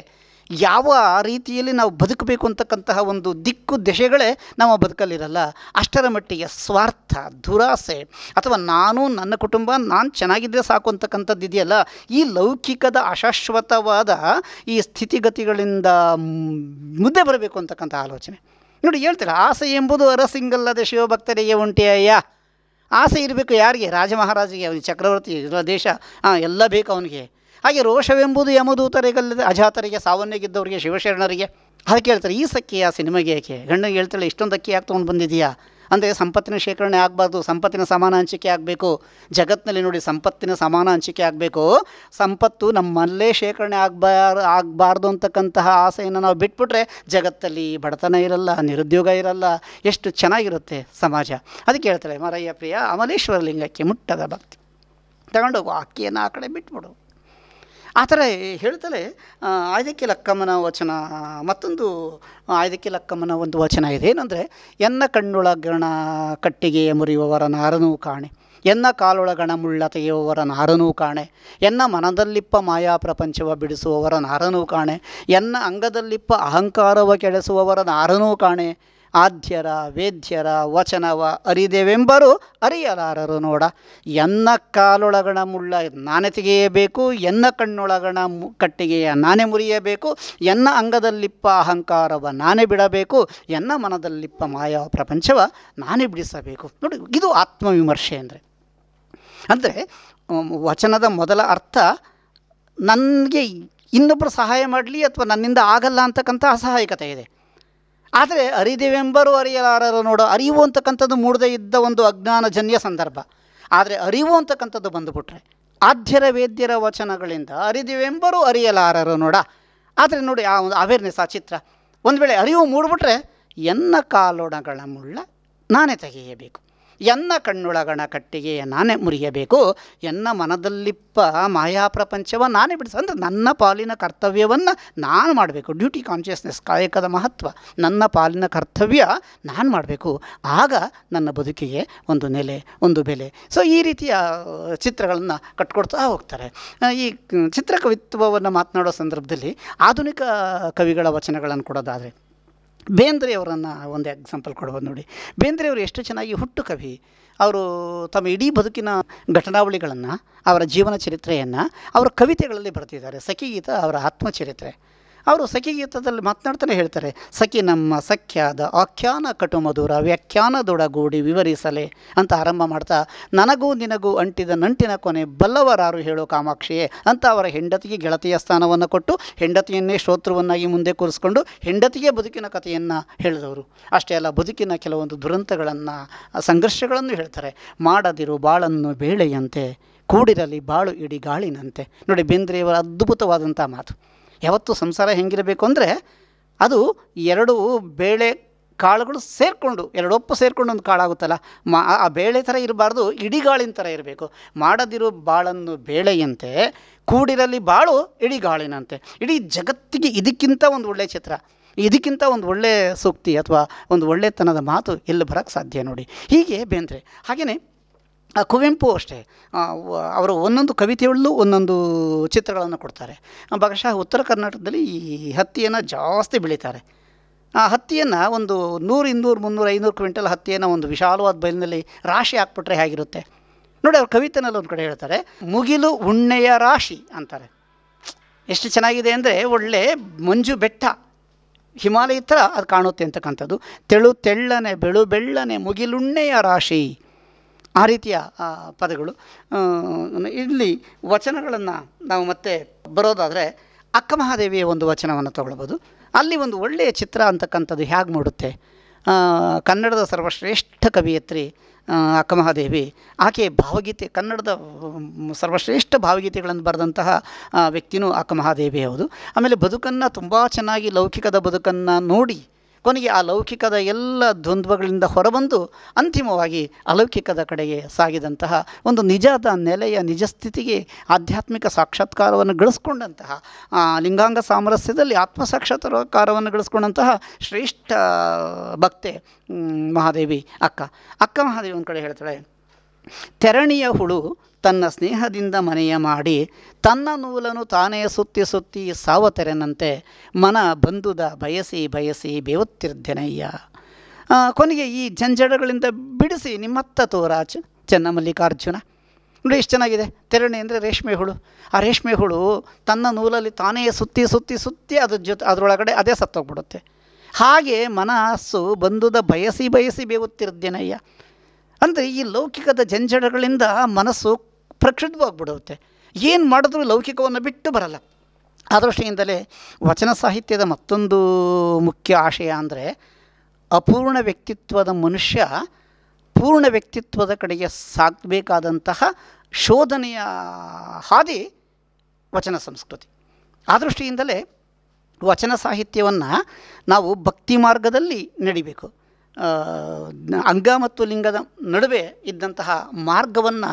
ಯಾವ ರೀತಿಯಲ್ಲಿ ನಾವು ಬದುಕಬೇಕು ಅಂತಕ್ಕಂತಹ ಒಂದು ದಿಕ್ಕು ದೆಶೆಗಳೇ ನಮ್ಮ ಬದುಕಲ್ಲಿರಲ್ಲ ಅಷ್ಟರ ಮಟ್ಟಿಗೆ ಸ್ವಾರ್ಥ ದುರಾಸೆ ಅಥವಾ ನಾನು ನನ್ನ ಕುಟುಂಬ ನಾನು ಚೆನ್ನಾಗಿದ್ದರೆ ಸಾಕು ಅಂತಕ್ಕಂಥದ್ದು ಇದೆಯಲ್ಲ ಈ ಲೌಕಿಕದ ಅಶಾಶ್ವತವಾದ ಈ ಸ್ಥಿತಿಗತಿಗಳಿಂದ ಮುದ್ದೆ ಬರಬೇಕು ಅಂತಕ್ಕಂಥ ಆಲೋಚನೆ ನೋಡಿ ಹೇಳ್ತೀರ ಆಸೆ ಎಂಬುದು ಅರಸಿಂಗಲ್ಲದ ಶಿವಭಕ್ತರಿಗೆ ಅಯ್ಯ ಆಸೆ ಇರಬೇಕು ಯಾರಿಗೆ ರಾಜ ಮಹಾರಾಜಿಗೆ ಅವನಿಗೆ ಚಕ್ರವರ್ತಿ ಇರೋ ದೇಶ ಎಲ್ಲ ಬೇಕು ಅವನಿಗೆ ಹಾಗೆ ರೋಷವೆಂಬುದು ಯಮದೂತರಿಗಲ್ಲದೆ ಅಜಾತರಿಗೆ ಸಾವನ್ಯಗಿದ್ದವರಿಗೆ ಶಿವಶರಣರಿಗೆ ಅದಕ್ಕೆ ಹೇಳ್ತಾರೆ ಈ ಸಕ್ಕಿ ಆಸೆ ನಿಮಗೆ ಯಾಕೆ ಗಂಡನಿಗೆ ಹೇಳ್ತಾಳೆ ಇಷ್ಟೊಂದು ಅಕ್ಕಿ ಯಾಕೆ ತೊಗೊಂಡು ಬಂದಿದೆಯಾ ಅಂದರೆ ಸಂಪತ್ತಿನ ಶೇಖರಣೆ ಆಗಬಾರ್ದು ಸಂಪತ್ತಿನ ಸಮಾನ ಹಂಚಿಕೆ ಆಗಬೇಕು ಜಗತ್ತಿನಲ್ಲಿ ನೋಡಿ ಸಂಪತ್ತಿನ ಸಮಾನ ಹಂಚಿಕೆ ಆಗಬೇಕು ಸಂಪತ್ತು ನಮ್ಮಲ್ಲೇ ಶೇಖರಣೆ ಆಗಬಾರ ಆಗಬಾರ್ದು ಅಂತಕ್ಕಂತಹ ಆಸೆಯನ್ನು ನಾವು ಬಿಟ್ಬಿಟ್ರೆ ಜಗತ್ತಲ್ಲಿ ಬಡತನ ಇರಲ್ಲ ನಿರುದ್ಯೋಗ ಇರಲ್ಲ ಎಷ್ಟು ಚೆನ್ನಾಗಿರುತ್ತೆ ಸಮಾಜ ಅದಕ್ಕೆ ಹೇಳ್ತಾರೆ ಮರಯ್ಯ ಪ್ರಿಯ ಅಮಲೇಶ್ವರ ಲಿಂಗಕ್ಕೆ ಮುಟ್ಟದ ಭಕ್ತಿ ತಗೊಂಡೋಗು ಅಕ್ಕಿಯನ್ನು ಆ ಕಡೆ ಬಿಟ್ಬಿಡು ಆ ಥರ ಹೇಳ್ತಲೇ ಆಯ್ದಕ್ಕೆ ಲಕ್ಕಮ್ಮನ ವಚನ ಮತ್ತೊಂದು ಆಯ್ದಕ್ಕೆ ಲಕ್ಕಮ್ಮನ ಒಂದು ವಚನ ಇದೆ ಏನಂದರೆ ಎನ್ನ ಕಣ್ಣೊಳಗಣ ಕಟ್ಟಿಗೆಯ ಮುರಿಯುವವರ ನಾರನೂ ಕಾಣೆ ಎನ್ನ ಕಾಲೊಳಗಣ ಮುಳ್ಳ ತೆಗೆಯುವವರ ನಾರನೂ ಕಾಣೆ ಎನ್ನ ಮನದಲ್ಲಿಪ್ಪ ಮಾಯಾ ಪ್ರಪಂಚವ ಬಿಡಿಸುವವರ ನಾರನೂ ಕಾಣೆ ಎನ್ನ ಅಂಗದಲ್ಲಿಪ್ಪ ಅಹಂಕಾರವ ಕೆಡಿಸುವವರ ನಾರನೂ ಕಾಣೆ ಆದ್ಯರ ವೇದ್ಯರ ವಚನವ ಅರಿದೆವೆಂಬರು ಅರಿಯಲಾರರು ನೋಡ ಎನ್ನ ಕಾಲೊಳಗಣ ಮುಳ್ಳ ನಾನೆ ತೆಗೆಯಬೇಕು ಎನ್ನ ಕಣ್ಣೊಳಗಣ ಮು ಕಟ್ಟಿಗೆಯ ನಾನೇ ಮುರಿಯಬೇಕು ಎನ್ನ ಅಂಗದಲ್ಲಿಪ್ಪ ಅಹಂಕಾರವ ನಾನೇ ಬಿಡಬೇಕು ಎನ್ನ ಮನದಲ್ಲಿಪ್ಪ ಮಾಯಾ ಪ್ರಪಂಚವ ನಾನೇ ಬಿಡಿಸಬೇಕು ನೋಡಿ ಇದು ಆತ್ಮವಿಮರ್ಶೆ ಅಂದರೆ ಅಂದರೆ ವಚನದ ಮೊದಲ ಅರ್ಥ ನನಗೆ ಇನ್ನೊಬ್ಬರು ಸಹಾಯ ಮಾಡಲಿ ಅಥವಾ ನನ್ನಿಂದ ಆಗಲ್ಲ ಅಂತಕ್ಕಂಥ ಅಸಹಾಯಕತೆ ಇದೆ ಆದರೆ ಅರಿದಿವೆಂಬರು ಅರಿಯಲಾರರು ನೋಡು ಅರಿವು ಅಂತಕ್ಕಂಥದ್ದು ಮೂಡದೇ ಇದ್ದ ಒಂದು ಅಜ್ಞಾನಜನ್ಯ ಸಂದರ್ಭ ಆದರೆ ಅರಿವು ಅಂತಕ್ಕಂಥದ್ದು ಬಂದುಬಿಟ್ರೆ ಆದ್ಯರ ವೇದ್ಯರ ವಚನಗಳಿಂದ ಅರಿದಿವೆಂಬರೂ ಅರಿಯಲಾರರು ನೋಡ ಆದರೆ ನೋಡಿ ಆ ಒಂದು ಅವೇರ್ನೆಸ್ ಆ ಚಿತ್ರ ಒಂದು ವೇಳೆ ಅರಿವು ಮೂಡ್ಬಿಟ್ರೆ ಎನ್ನ ಕಾಲೋಣಗಳ ಮುಳ್ಳ ನಾನೇ ತೆಗೆಯಬೇಕು ಎನ್ನ ಕಣ್ಣೊಳಗಣ ಕಟ್ಟಿಗೆಯ ನಾನೇ ಮುರಿಯಬೇಕು ಎನ್ನ ಮನದಲ್ಲಿಪ್ಪ ಮಾಯಾಪ್ರಪಂಚವ ನಾನೇ ಬಿಡಿಸ ಅಂದರೆ ನನ್ನ ಪಾಲಿನ ಕರ್ತವ್ಯವನ್ನು ನಾನು ಮಾಡಬೇಕು ಡ್ಯೂಟಿ ಕಾನ್ಷಿಯಸ್ನೆಸ್ ಕಾಯಕದ ಮಹತ್ವ ನನ್ನ ಪಾಲಿನ ಕರ್ತವ್ಯ ನಾನು ಮಾಡಬೇಕು ಆಗ ನನ್ನ ಬದುಕಿಗೆ ಒಂದು ನೆಲೆ ಒಂದು ಬೆಲೆ ಸೊ ಈ ರೀತಿಯ ಚಿತ್ರಗಳನ್ನು ಕಟ್ಕೊಡ್ತಾ ಹೋಗ್ತಾರೆ ಈ ಚಿತ್ರಕವಿತ್ವವನ್ನು ಮಾತನಾಡೋ ಸಂದರ್ಭದಲ್ಲಿ ಆಧುನಿಕ ಕವಿಗಳ ವಚನಗಳನ್ನು ಕೊಡೋದಾದರೆ ಬೇಂದ್ರೆಯವರನ್ನು ಒಂದು ಎಕ್ಸಾಂಪಲ್ ಕೊಡ್ಬೋದು ನೋಡಿ ಬೇಂದ್ರೆಯವರು ಎಷ್ಟು ಚೆನ್ನಾಗಿ ಹುಟ್ಟು ಕವಿ ಅವರು ತಮ್ಮ ಇಡೀ ಬದುಕಿನ ಘಟನಾವಳಿಗಳನ್ನು ಅವರ ಜೀವನ ಚರಿತ್ರೆಯನ್ನು ಅವರ ಕವಿತೆಗಳಲ್ಲಿ ಬರೆದಿದ್ದಾರೆ ಸಖಿಗೀತ ಅವರ ಆತ್ಮಚರಿತ್ರೆ ಅವರು ಸಖಿಗೀತದಲ್ಲಿ ಮಾತನಾಡ್ತಾನೆ ಹೇಳ್ತಾರೆ ಸಖಿ ನಮ್ಮ ಸಖ್ಯಾದ ಆಖ್ಯಾನ ಕಟುಮಧುರ ವ್ಯಾಖ್ಯಾನದೊಡಗೂಡಿ ವಿವರಿಸಲೆ ಅಂತ ಆರಂಭ ಮಾಡ್ತಾ ನನಗೂ ನಿನಗೂ ಅಂಟಿದ ನಂಟಿನ ಕೊನೆ ಬಲ್ಲವರಾರು ಹೇಳೋ ಕಾಮಾಕ್ಷಿಯೇ ಅಂತ ಅವರ ಹೆಂಡತಿಗೆ ಗೆಳತಿಯ ಸ್ಥಾನವನ್ನು ಕೊಟ್ಟು ಹೆಂಡತಿಯನ್ನೇ ಶ್ರೋತೃವನ್ನಾಗಿ ಮುಂದೆ ಕೂರಿಸ್ಕೊಂಡು ಹೆಂಡತಿಗೆ ಬದುಕಿನ ಕಥೆಯನ್ನು ಹೇಳಿದವರು ಅಷ್ಟೇ ಅಲ್ಲ ಬದುಕಿನ ಕೆಲವೊಂದು ದುರಂತಗಳನ್ನು ಸಂಘರ್ಷಗಳನ್ನು ಹೇಳ್ತಾರೆ ಮಾಡದಿರು ಬಾಳನ್ನು ಬೇಳೆಯಂತೆ ಕೂಡಿರಲಿ ಬಾಳು ಇಡಿ ಗಾಳಿನಂತೆ ನೋಡಿ ಬೇಂದ್ರೆಯವರ ಅದ್ಭುತವಾದಂಥ ಮಾತು ಯಾವತ್ತು ಸಂಸಾರ ಹೆಂಗಿರಬೇಕು ಅಂದರೆ ಅದು ಎರಡು ಬೇಳೆ ಕಾಳುಗಳು ಸೇರಿಕೊಂಡು ಎರಡೊಪ್ಪು ಸೇರಿಕೊಂಡು ಒಂದು ಕಾಳಾಗುತ್ತಲ್ಲ ಮಾ ಆ ಬೇಳೆ ಥರ ಇರಬಾರ್ದು ಇಡಿಗಾಳಿನ ಥರ ಇರಬೇಕು ಮಾಡದಿರೋ ಬಾಳನ್ನು ಬೇಳೆಯಂತೆ ಕೂಡಿರಲಿ ಬಾಳು ಇಡಿಗಾಳಿನಂತೆ ಇಡೀ ಜಗತ್ತಿಗೆ ಇದಕ್ಕಿಂತ ಒಂದು ಒಳ್ಳೆಯ ಚಿತ್ರ ಇದಕ್ಕಿಂತ ಒಂದು ಒಳ್ಳೆಯ ಸೂಕ್ತಿ ಅಥವಾ ಒಂದು ಒಳ್ಳೆತನದ ಮಾತು ಎಲ್ಲಿ ಬರೋಕ್ಕೆ ಸಾಧ್ಯ ನೋಡಿ ಹೀಗೆ ಬೇಂದ್ರೆ ಹಾಗೆಯೇ ಕುವೆಂಪು ಅಷ್ಟೇ ಅವರು ಒಂದೊಂದು ಕವಿತೆಯಲ್ಲೂ ಒಂದೊಂದು ಚಿತ್ರಗಳನ್ನು ಕೊಡ್ತಾರೆ ಬಹುಶಃ ಉತ್ತರ ಕರ್ನಾಟಕದಲ್ಲಿ ಈ ಹತ್ತಿಯನ್ನು ಜಾಸ್ತಿ ಬೆಳೀತಾರೆ ಆ ಹತ್ತಿಯನ್ನು ಒಂದು ನೂರು ಇನ್ನೂರು ಮುನ್ನೂರು ಐನೂರು ಕ್ವಿಂಟಲ್ ಹತ್ತಿಯನ್ನು ಒಂದು ವಿಶಾಲವಾದ ಬಯಲಿನಲ್ಲಿ ರಾಶಿ ಹಾಕ್ಬಿಟ್ರೆ ಹೇಗಿರುತ್ತೆ ನೋಡಿ ಅವ್ರ ಕವಿತೆನಲ್ಲಿ ಒಂದು ಕಡೆ ಹೇಳ್ತಾರೆ ಮುಗಿಲು ಉಣ್ಣೆಯ ರಾಶಿ ಅಂತಾರೆ ಎಷ್ಟು ಚೆನ್ನಾಗಿದೆ ಅಂದರೆ ಒಳ್ಳೆ ಮಂಜು ಬೆಟ್ಟ ಹಿಮಾಲಯ ಥರ ಅದು ಕಾಣುತ್ತೆ ಅಂತಕ್ಕಂಥದ್ದು ತೆಳು ತೆಳ್ಳನೆ ಬೆಳು ಬೆಳ್ಳನೆ ಮುಗಿಲುಣ್ಣೆಯ ರಾಶಿ ಆ ರೀತಿಯ ಪದಗಳು ಇಲ್ಲಿ ವಚನಗಳನ್ನು ನಾವು ಮತ್ತೆ ಬರೋದಾದರೆ ಅಕ್ಕಮಹಾದೇವಿಯ ಒಂದು ವಚನವನ್ನು ತಗೊಳ್ಬೋದು ಅಲ್ಲಿ ಒಂದು ಒಳ್ಳೆಯ ಚಿತ್ರ ಅಂತಕ್ಕಂಥದ್ದು ಹೇಗೆ ಮೂಡುತ್ತೆ ಕನ್ನಡದ ಸರ್ವಶ್ರೇಷ್ಠ ಕವಿಯತ್ರಿ ಅಕ್ಕಮಹಾದೇವಿ ಆಕೆ ಭಾವಗೀತೆ ಕನ್ನಡದ ಸರ್ವಶ್ರೇಷ್ಠ ಭಾವಗೀತೆಗಳನ್ನು ಬರೆದಂತಹ ವ್ಯಕ್ತಿನೂ ಅಕ್ಕಮಹಾದೇವಿ ಹೌದು ಆಮೇಲೆ ಬದುಕನ್ನು ತುಂಬ ಚೆನ್ನಾಗಿ ಲೌಕಿಕದ ಬದುಕನ್ನು ನೋಡಿ ಕೊನೆಗೆ ಆ ಲೌಕಿಕದ ಎಲ್ಲ ದ್ವಂದ್ವಗಳಿಂದ ಹೊರಬಂದು ಅಂತಿಮವಾಗಿ ಅಲೌಕಿಕದ ಕಡೆಗೆ ಸಾಗಿದಂತಹ ಒಂದು ನಿಜದ ನೆಲೆಯ ನಿಜ ಸ್ಥಿತಿಗೆ ಆಧ್ಯಾತ್ಮಿಕ ಸಾಕ್ಷಾತ್ಕಾರವನ್ನು ಗಳಿಸ್ಕೊಂಡಂತಹ ಲಿಂಗಾಂಗ ಸಾಮರಸ್ಯದಲ್ಲಿ ಆತ್ಮ ಸಾಕ್ಷಾತ್ಕಾರವನ್ನು ಗಳಿಸ್ಕೊಂಡಂತಹ ಶ್ರೇಷ್ಠ ಭಕ್ತೆ ಮಹಾದೇವಿ ಅಕ್ಕ ಅಕ್ಕ ಮಹಾದೇವಿ ಒಂದು ಕಡೆ ಹೇಳ್ತಾಳೆ ತೆರಣಿಯ ಹುಳು ತನ್ನ ಸ್ನೇಹದಿಂದ ಮನೆಯ ಮಾಡಿ ತನ್ನ ನೂಲನ್ನು ತಾನೇ ಸುತ್ತಿ ಸುತ್ತಿ ಸಾವತೆರೆನಂತೆ ಮನ ಬಂಧುದ ಬಯಸಿ ಬಯಸಿ ಬೇವುತ್ತಿರ್ದೆನಯ್ಯ ಕೊನೆಗೆ ಈ ಜಂಜಡಗಳಿಂದ ಬಿಡಿಸಿ ನಿಮ್ಮತ್ತ ತೋರಾಜ್ ಚೆನ್ನಮಲ್ಲಿಕಾರ್ಜುನ ನೋಡಿ ಎಷ್ಟು ಚೆನ್ನಾಗಿದೆ ತೆರಣಿ ಅಂದರೆ ರೇಷ್ಮೆ ಹುಳು ಆ ರೇಷ್ಮೆ ಹುಳು ತನ್ನ ನೂಲಲ್ಲಿ ತಾನೇ ಸುತ್ತಿ ಸುತ್ತಿ ಸುತ್ತಿ ಅದ್ರ ಜೊತೆ ಅದರೊಳಗಡೆ ಅದೇ ಸತ್ತೋಗ್ಬಿಡುತ್ತೆ ಹಾಗೆ ಮನಸ್ಸು ಬಂಧುದ ಬಯಸಿ ಬಯಸಿ ಬೇವುತ್ತಿರ್ದೇನಯ್ಯ ಅಂದರೆ ಈ ಲೌಕಿಕದ ಜಂಜಡಗಳಿಂದ ಮನಸ್ಸು ಪ್ರಕ್ಷುಬ್ಧವಾಗಿಬಿಡುತ್ತೆ ಏನು ಮಾಡಿದ್ರೂ ಲೌಕಿಕವನ್ನು ಬಿಟ್ಟು ಬರಲ್ಲ ಆ ದೃಷ್ಟಿಯಿಂದಲೇ ವಚನ ಸಾಹಿತ್ಯದ ಮತ್ತೊಂದು ಮುಖ್ಯ ಆಶಯ ಅಂದರೆ ಅಪೂರ್ಣ ವ್ಯಕ್ತಿತ್ವದ ಮನುಷ್ಯ ಪೂರ್ಣ ವ್ಯಕ್ತಿತ್ವದ ಕಡೆಗೆ ಸಾಗಬೇಕಾದಂತಹ ಶೋಧನೆಯ ಹಾದಿ ವಚನ ಸಂಸ್ಕೃತಿ ಆ ದೃಷ್ಟಿಯಿಂದಲೇ ವಚನ ಸಾಹಿತ್ಯವನ್ನು ನಾವು ಭಕ್ತಿ ಮಾರ್ಗದಲ್ಲಿ ನಡಿಬೇಕು ಅಂಗ ಮತ್ತು ಲಿಂಗದ ನಡುವೆ ಇದ್ದಂತಹ ಮಾರ್ಗವನ್ನು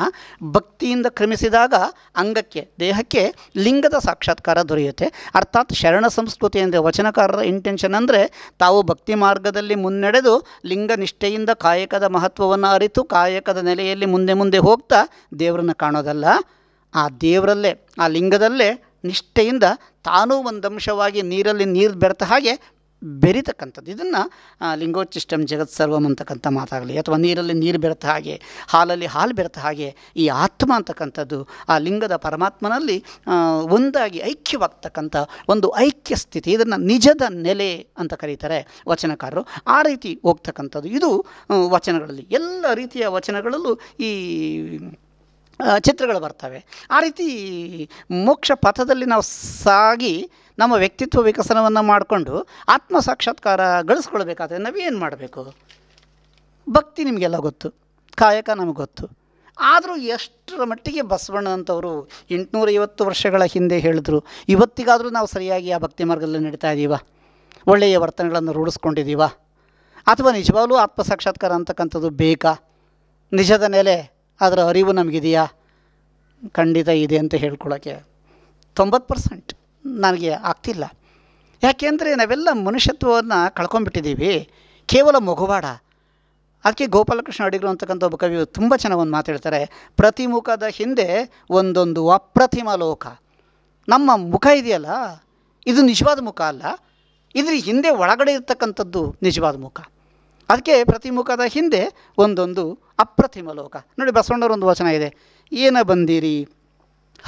ಭಕ್ತಿಯಿಂದ ಕ್ರಮಿಸಿದಾಗ ಅಂಗಕ್ಕೆ ದೇಹಕ್ಕೆ ಲಿಂಗದ ಸಾಕ್ಷಾತ್ಕಾರ ದೊರೆಯುತ್ತೆ ಅರ್ಥಾತ್ ಶರಣ ಸಂಸ್ಕೃತಿ ಅಂದರೆ ವಚನಕಾರರ ಇಂಟೆನ್ಷನ್ ಅಂದರೆ ತಾವು ಭಕ್ತಿ ಮಾರ್ಗದಲ್ಲಿ ಮುನ್ನಡೆದು ಲಿಂಗ ನಿಷ್ಠೆಯಿಂದ ಕಾಯಕದ ಮಹತ್ವವನ್ನು ಅರಿತು ಕಾಯಕದ ನೆಲೆಯಲ್ಲಿ ಮುಂದೆ ಮುಂದೆ ಹೋಗ್ತಾ ದೇವರನ್ನು ಕಾಣೋದಲ್ಲ ಆ ದೇವರಲ್ಲೇ ಆ ಲಿಂಗದಲ್ಲೇ ನಿಷ್ಠೆಯಿಂದ ತಾನೂ ಒಂದು ಅಂಶವಾಗಿ ನೀರಲ್ಲಿ ನೀರು ಬೆರೆತ ಹಾಗೆ ಬೆರಿತಕ್ಕಂಥದ್ದು ಇದನ್ನು ಲಿಂಗೋಚ್ಚಿಷ್ಟಂ ಜಗತ್ ಸರ್ವಂ ಅಂತಕ್ಕಂಥ ಮಾತಾಗಲಿ ಅಥವಾ ನೀರಲ್ಲಿ ನೀರು ಬೆರೆತ ಹಾಗೆ ಹಾಲಲ್ಲಿ ಹಾಲು ಬೆರೆತ ಹಾಗೆ ಈ ಆತ್ಮ ಅಂತಕ್ಕಂಥದ್ದು ಆ ಲಿಂಗದ ಪರಮಾತ್ಮನಲ್ಲಿ ಒಂದಾಗಿ ಐಕ್ಯವಾಗ್ತಕ್ಕಂಥ ಒಂದು ಐಕ್ಯ ಸ್ಥಿತಿ ಇದನ್ನು ನಿಜದ ನೆಲೆ ಅಂತ ಕರೀತಾರೆ ವಚನಕಾರರು ಆ ರೀತಿ ಹೋಗ್ತಕ್ಕಂಥದ್ದು ಇದು ವಚನಗಳಲ್ಲಿ ಎಲ್ಲ ರೀತಿಯ ವಚನಗಳಲ್ಲೂ ಈ ಚಿತ್ರಗಳು ಬರ್ತವೆ ಆ ರೀತಿ ಮೋಕ್ಷ ಪಥದಲ್ಲಿ ನಾವು ಸಾಗಿ ನಮ್ಮ ವ್ಯಕ್ತಿತ್ವ ವಿಕಸನವನ್ನು ಮಾಡಿಕೊಂಡು ಆತ್ಮ ಸಾಕ್ಷಾತ್ಕಾರ ಗಳಿಸ್ಕೊಳ್ಬೇಕಾದ್ರೆ ನಾವೇನು ಮಾಡಬೇಕು ಭಕ್ತಿ ನಿಮಗೆಲ್ಲ ಗೊತ್ತು ಕಾಯಕ ನಮಗೆ ಗೊತ್ತು ಆದರೂ ಎಷ್ಟರ ಮಟ್ಟಿಗೆ ಅಂತವರು ಎಂಟುನೂರೈವತ್ತು ವರ್ಷಗಳ ಹಿಂದೆ ಹೇಳಿದ್ರು ಇವತ್ತಿಗಾದರೂ ನಾವು ಸರಿಯಾಗಿ ಆ ಭಕ್ತಿ ಮಾರ್ಗದಲ್ಲಿ ನಡೀತಾ ಇದ್ದೀವ ಒಳ್ಳೆಯ ವರ್ತನೆಗಳನ್ನು ರೂಢಿಸ್ಕೊಂಡಿದ್ದೀವ ಅಥವಾ ನಿಜವಾಗಲೂ ಆತ್ಮ ಸಾಕ್ಷಾತ್ಕಾರ ಅಂತಕ್ಕಂಥದ್ದು ಬೇಕಾ ನಿಜದ ನೆಲೆ ಅದರ ಅರಿವು ನಮಗಿದೆಯಾ ಖಂಡಿತ ಇದೆ ಅಂತ ಹೇಳ್ಕೊಳ್ಳೋಕ್ಕೆ ತೊಂಬತ್ತು ಪರ್ಸೆಂಟ್ ನನಗೆ ಆಗ್ತಿಲ್ಲ ಯಾಕೆಂದರೆ ನಾವೆಲ್ಲ ಮನುಷ್ಯತ್ವವನ್ನು ಕಳ್ಕೊಂಡ್ಬಿಟ್ಟಿದ್ದೀವಿ ಕೇವಲ ಮಗುವಾಡ ಅದಕ್ಕೆ ಗೋಪಾಲಕೃಷ್ಣ ಅಡಿಗರು ಅಂತಕ್ಕಂಥ ಒಬ್ಬ ಕವಿಯು ತುಂಬ ಚೆನ್ನಾಗಿ ಒಂದು ಮಾತಾಡ್ತಾರೆ ಪ್ರತಿ ಮುಖದ ಹಿಂದೆ ಒಂದೊಂದು ಅಪ್ರತಿಮ ಲೋಕ ನಮ್ಮ ಮುಖ ಇದೆಯಲ್ಲ ಇದು ನಿಜವಾದ ಮುಖ ಅಲ್ಲ ಇದ್ರ ಹಿಂದೆ ಒಳಗಡೆ ಇರತಕ್ಕಂಥದ್ದು ನಿಜವಾದ ಮುಖ ಅದಕ್ಕೆ ಪ್ರತಿ ಮುಖದ ಹಿಂದೆ ಒಂದೊಂದು ಅಪ್ರತಿಮ ಲೋಕ ನೋಡಿ ಬಸವಣ್ಣವ್ರ ಒಂದು ವಚನ ಇದೆ ಏನ ಬಂದಿರಿ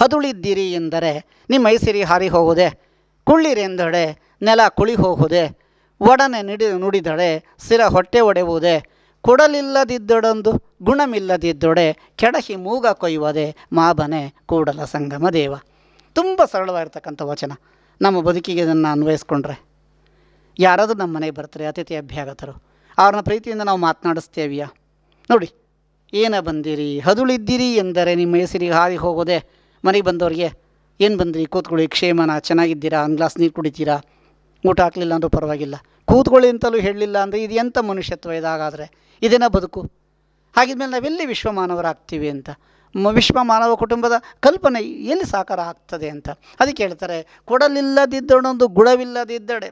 ಹದುಳಿದ್ದಿರಿ ಎಂದರೆ ನಿಮ್ಮ ಐಸಿರಿ ಹಾರಿ ಹೋಗುವುದೇ ಕುಳ್ಳಿರೆಂದಡೆ ನೆಲ ಕುಳಿ ಹೋಗುವುದೇ ಒಡನೆ ನಿಡಿ ನುಡಿದಡೆ ಸಿರ ಹೊಟ್ಟೆ ಒಡೆಯುವುದೇ ಕೊಡಲಿಲ್ಲದಿದ್ದೊಡೊಂದು ಗುಣಮಿಲ್ಲದಿದ್ದೊಡೆ ಕೆಡಹಿ ಮೂಗ ಕೊಯ್ಯುವುದೇ ಮಾಬನೆ ಕೂಡಲ ಸಂಗಮ ದೇವ ತುಂಬ ಸರಳವಾಗಿರ್ತಕ್ಕಂಥ ವಚನ ನಮ್ಮ ಬದುಕಿಗೆ ಇದನ್ನು ಅನ್ವಯಿಸ್ಕೊಂಡ್ರೆ ಯಾರಾದರೂ ನಮ್ಮ ಮನೆಗೆ ಬರ್ತಾರೆ ಅತಿಥಿ ಅಭ್ಯಾಗತರು ಅವ್ರನ್ನ ಪ್ರೀತಿಯಿಂದ ನಾವು ಮಾತನಾಡಿಸ್ತೇವಿಯಾ ನೋಡಿ ಏನ ಬಂದಿರಿ ಹದುಳಿದ್ದೀರಿ ಎಂದರೆ ನಿಮ್ಮ ಹೆಸರಿಗೆ ಹಾರಿ ಹೋಗೋದೆ ಮನೆಗೆ ಬಂದವ್ರಿಗೆ ಏನು ಬಂದ್ರಿ ಕೂತ್ಕೊಳ್ಳಿ ಕ್ಷೇಮನ ಚೆನ್ನಾಗಿದ್ದೀರಾ ಒಂದು ಗ್ಲಾಸ್ ನೀರು ಕುಡಿತೀರಾ ಊಟ ಹಾಕಲಿಲ್ಲ ಅಂದರೂ ಪರವಾಗಿಲ್ಲ ಕೂತ್ಕೊಳ್ಳಿ ಅಂತಲೂ ಹೇಳಲಿಲ್ಲ ಅಂದರೆ ಇದು ಎಂಥ ಮನುಷ್ಯತ್ವ ಇದಾಗಾದರೆ ಇದೇನ ಬದುಕು ಹಾಗಿದ್ಮೇಲೆ ನಾವೆಲ್ಲಿ ವಿಶ್ವ ಮಾನವರಾಗ್ತೀವಿ ಅಂತ ವಿಶ್ವ ಮಾನವ ಕುಟುಂಬದ ಕಲ್ಪನೆ ಎಲ್ಲಿ ಸಾಕಾರ ಆಗ್ತದೆ ಅಂತ ಅದಕ್ಕೆ ಹೇಳ್ತಾರೆ ಕೊಡಲಿಲ್ಲದಿದ್ದಣೊಂದು ಗುಣವಿಲ್ಲದಿದ್ದಡೆ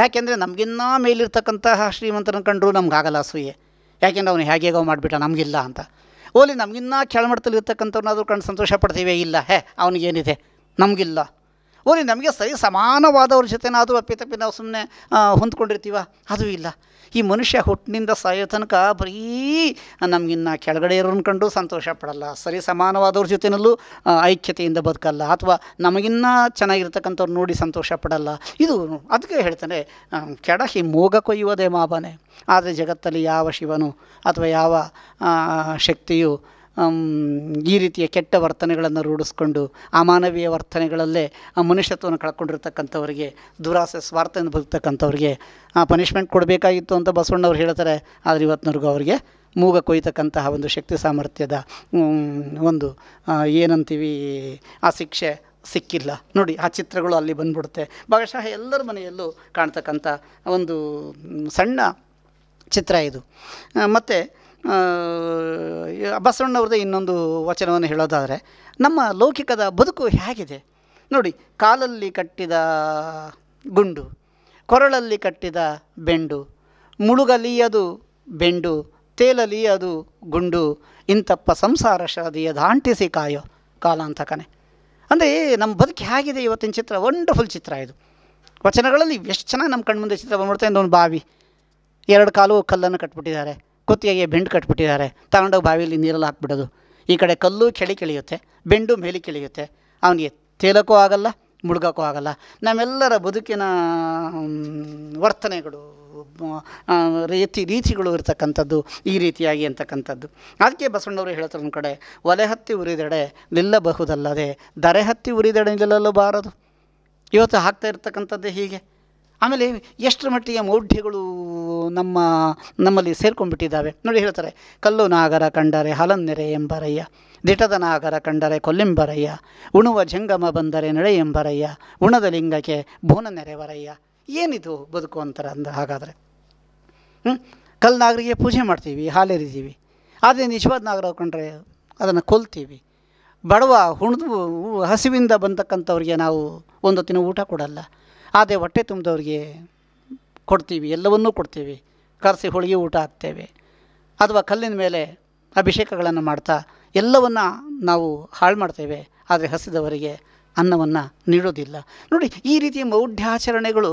ಯಾಕೆಂದರೆ ನಮಗಿನ್ನ ಮೇಲಿರ್ತಕ್ಕಂತಹ ಶ್ರೀಮಂತನ ಕಂಡ್ರು ನಮ್ಗಾಗಲ್ಲ ಅಸೂಯೆ ಯಾಕೆಂದ್ರೆ ಅವನು ಹೇಗೋ ಮಾಡಿಬಿಟ್ಟ ನಮಗಿಲ್ಲ ಅಂತ ಓಲಿ ನಮಗಿನ್ನ ಕೆಳಮಟ್ಟದಲ್ಲಿ ಇರ್ತಕ್ಕಂಥವ್ರನ್ನಾದ್ರೂ ಕಂಡು ಸಂತೋಷ ಪಡ್ತೀವಿ ಇಲ್ಲ ಹೇ ಅವ್ನಿಗೇನಿದೆ ನಮಗಿಲ್ಲ ಓರಿ ನಮಗೆ ಸರಿ ಸಮಾನವಾದವ್ರ ಜೊತೆನಾದರೂ ಅಪ್ಪಿತಪ್ಪಿ ನಾವು ಸುಮ್ಮನೆ ಹೊಂದ್ಕೊಂಡಿರ್ತೀವ ಅದು ಇಲ್ಲ ಈ ಮನುಷ್ಯ ಹುಟ್ಟಿನಿಂದ ಸಾಯೋ ತನಕ ಬರೀ ನಮಗಿನ್ನ ಕೆಳಗಡೆ ಇರೋನ್ ಕಂಡು ಸಂತೋಷ ಪಡಲ್ಲ ಸರಿ ಸಮಾನವಾದವ್ರ ಜೊತೆಯಲ್ಲೂ ಐಕ್ಯತೆಯಿಂದ ಬದುಕಲ್ಲ ಅಥವಾ ನಮಗಿನ್ನ ಚೆನ್ನಾಗಿರ್ತಕ್ಕಂಥವ್ರು ನೋಡಿ ಸಂತೋಷ ಪಡಲ್ಲ ಇದು ಅದಕ್ಕೆ ಹೇಳ್ತಾನೆ ಕೆಡಹಿ ಮೋಗ ಕೊಯ್ಯುವುದೇ ಮಾಬಾನೆ ಆದರೆ ಜಗತ್ತಲ್ಲಿ ಯಾವ ಶಿವನು ಅಥವಾ ಯಾವ ಶಕ್ತಿಯು ಈ ರೀತಿಯ ಕೆಟ್ಟ ವರ್ತನೆಗಳನ್ನು ರೂಢಿಸ್ಕೊಂಡು ಅಮಾನವೀಯ ವರ್ತನೆಗಳಲ್ಲೇ ಆ ಮನುಷ್ಯತ್ವವನ್ನು ಕಳ್ಕೊಂಡಿರ್ತಕ್ಕಂಥವ್ರಿಗೆ ದುರಾಸೆ ಸ್ವಾರ್ಥದಿಂದ ಬದುಕ್ತಕ್ಕಂಥವ್ರಿಗೆ ಆ ಪನಿಷ್ಮೆಂಟ್ ಕೊಡಬೇಕಾಗಿತ್ತು ಅಂತ ಬಸವಣ್ಣವ್ರು ಹೇಳ್ತಾರೆ ಆದರೆ ಇವತ್ತಿನವರೆಗೂ ಅವರಿಗೆ ಮೂಗ ಕೊಯ್ತಕ್ಕಂತಹ ಒಂದು ಶಕ್ತಿ ಸಾಮರ್ಥ್ಯದ ಒಂದು ಏನಂತೀವಿ ಆ ಶಿಕ್ಷೆ ಸಿಕ್ಕಿಲ್ಲ ನೋಡಿ ಆ ಚಿತ್ರಗಳು ಅಲ್ಲಿ ಬಂದ್ಬಿಡುತ್ತೆ ಭಾಗಶಃ ಎಲ್ಲರ ಮನೆಯಲ್ಲೂ ಕಾಣ್ತಕ್ಕಂಥ ಒಂದು ಸಣ್ಣ ಚಿತ್ರ ಇದು ಮತ್ತು ಬಸವಣ್ಣವ್ರದ್ದು ಇನ್ನೊಂದು ವಚನವನ್ನು ಹೇಳೋದಾದರೆ ನಮ್ಮ ಲೌಕಿಕದ ಬದುಕು ಹೇಗಿದೆ ನೋಡಿ ಕಾಲಲ್ಲಿ ಕಟ್ಟಿದ ಗುಂಡು ಕೊರಳಲ್ಲಿ ಕಟ್ಟಿದ ಬೆಂಡು ಮುಳುಗಲಿಯದು ಬೆಂಡು ತೇಲಲಿ ಗುಂಡು ಇಂತಪ್ಪ ಸಂಸಾರ ಶಾದಿಯ ದಾಂಟಿಸಿ ಕಾಯೋ ಕಾಲ ಅಂತ ಅಂದರೆ ನಮ್ಮ ಬದುಕು ಹೇಗಿದೆ ಇವತ್ತಿನ ಚಿತ್ರ ವಂಡರ್ಫುಲ್ ಚಿತ್ರ ಇದು ವಚನಗಳಲ್ಲಿ ಎಷ್ಟು ಚೆನ್ನಾಗಿ ನಮ್ಮ ಕಣ್ಮುಂದೆ ಚಿತ್ರ ಬಂದ್ಬಿಡ್ತಾ ಇನ್ನೊಂದು ಬಾವಿ ಎರಡು ಕಾಲು ಕಲ್ಲನ್ನು ಕಟ್ಬಿಟ್ಟಿದ್ದಾರೆ ಕುತ್ತಿಗೆಗೆ ಬೆಂಡು ಕಟ್ಬಿಟ್ಟಿದ್ದಾರೆ ತಗೊಂಡೋಗಿ ಬಾವಿಯಲ್ಲಿ ನೀರಲ್ಲಿ ಹಾಕ್ಬಿಡೋದು ಈ ಕಡೆ ಕಲ್ಲು ಚಳಿ ಕೆಳಿಯುತ್ತೆ ಬೆಂಡು ಮೇಲೆ ಕೆಳಿಯುತ್ತೆ ಅವನಿಗೆ ತೇಲಕ್ಕೂ ಆಗಲ್ಲ ಮುಳುಗೋಕ್ಕೂ ಆಗಲ್ಲ ನಮ್ಮೆಲ್ಲರ ಬದುಕಿನ ವರ್ತನೆಗಳು ರೀತಿ ರೀತಿಗಳು ಇರತಕ್ಕಂಥದ್ದು ಈ ರೀತಿಯಾಗಿ ಅಂತಕ್ಕಂಥದ್ದು ಅದಕ್ಕೆ ಬಸವಣ್ಣವರು ಹೇಳ್ತಾರೆ ಒಂದು ಕಡೆ ಒಲೆ ಹತ್ತಿ ಉರಿದೆಡೆ ನಿಲ್ಲಬಹುದಲ್ಲದೆ ದರೆ ಹತ್ತಿ ಉರಿದೆಡೆ ನಿಲ್ಲಲು ಬಾರದು ಇವತ್ತು ಹಾಕ್ತಾ ಇರ್ತಕ್ಕಂಥದ್ದೇ ಹೀಗೆ ಆಮೇಲೆ ಎಷ್ಟರ ಮಟ್ಟಿಗೆ ಮೌಢ್ಯಗಳು ನಮ್ಮ ನಮ್ಮಲ್ಲಿ ಸೇರ್ಕೊಂಡ್ಬಿಟ್ಟಿದ್ದಾವೆ ನೋಡಿ ಹೇಳ್ತಾರೆ ಕಲ್ಲು ನಾಗರ ಕಂಡರೆ ಹಲನ್ನೆರೆ ಎಂಬರಯ್ಯ ದಿಟದ ನಾಗರ ಕಂಡರೆ ಕೊಲ್ಲೆಂಬರಯ್ಯ ಉಣುವ ಜಂಗಮ ಬಂದರೆ ನಡೆ ಎಂಬರಯ್ಯ ಉಣದ ಲಿಂಗಕ್ಕೆ ಭೂನ ನೆರೆವರಯ್ಯ ಏನಿದು ಬದುಕು ಅಂತಾರೆ ಅಂದ ಹಾಗಾದರೆ ಹ್ಞೂ ನಾಗರಿಗೆ ಪೂಜೆ ಮಾಡ್ತೀವಿ ಹಾಲೆರಿದೀವಿ ಆದರೆ ನಿಜವಾದ ನಾಗರ ಕಂಡರೆ ಅದನ್ನು ಕೊಲ್ತೀವಿ ಬಡವ ಹುಣ್ದು ಹಸಿವಿಂದ ಬಂದಕ್ಕಂಥವ್ರಿಗೆ ನಾವು ಒಂದು ಹೊತ್ತಿನ ಊಟ ಕೊಡಲ್ಲ ಆದರೆ ಹೊಟ್ಟೆ ತುಂಬಿದವ್ರಿಗೆ ಕೊಡ್ತೀವಿ ಎಲ್ಲವನ್ನೂ ಕೊಡ್ತೀವಿ ಕರೆಸಿ ಹೋಳಿಗೆ ಊಟ ಹಾಕ್ತೇವೆ ಅಥವಾ ಕಲ್ಲಿನ ಮೇಲೆ ಅಭಿಷೇಕಗಳನ್ನು ಮಾಡ್ತಾ ಎಲ್ಲವನ್ನು ನಾವು ಹಾಳು ಮಾಡ್ತೇವೆ ಆದರೆ ಹಸಿದವರಿಗೆ ಅನ್ನವನ್ನು ನೀಡೋದಿಲ್ಲ ನೋಡಿ ಈ ರೀತಿಯ ಮೌಢ್ಯಾಚರಣೆಗಳು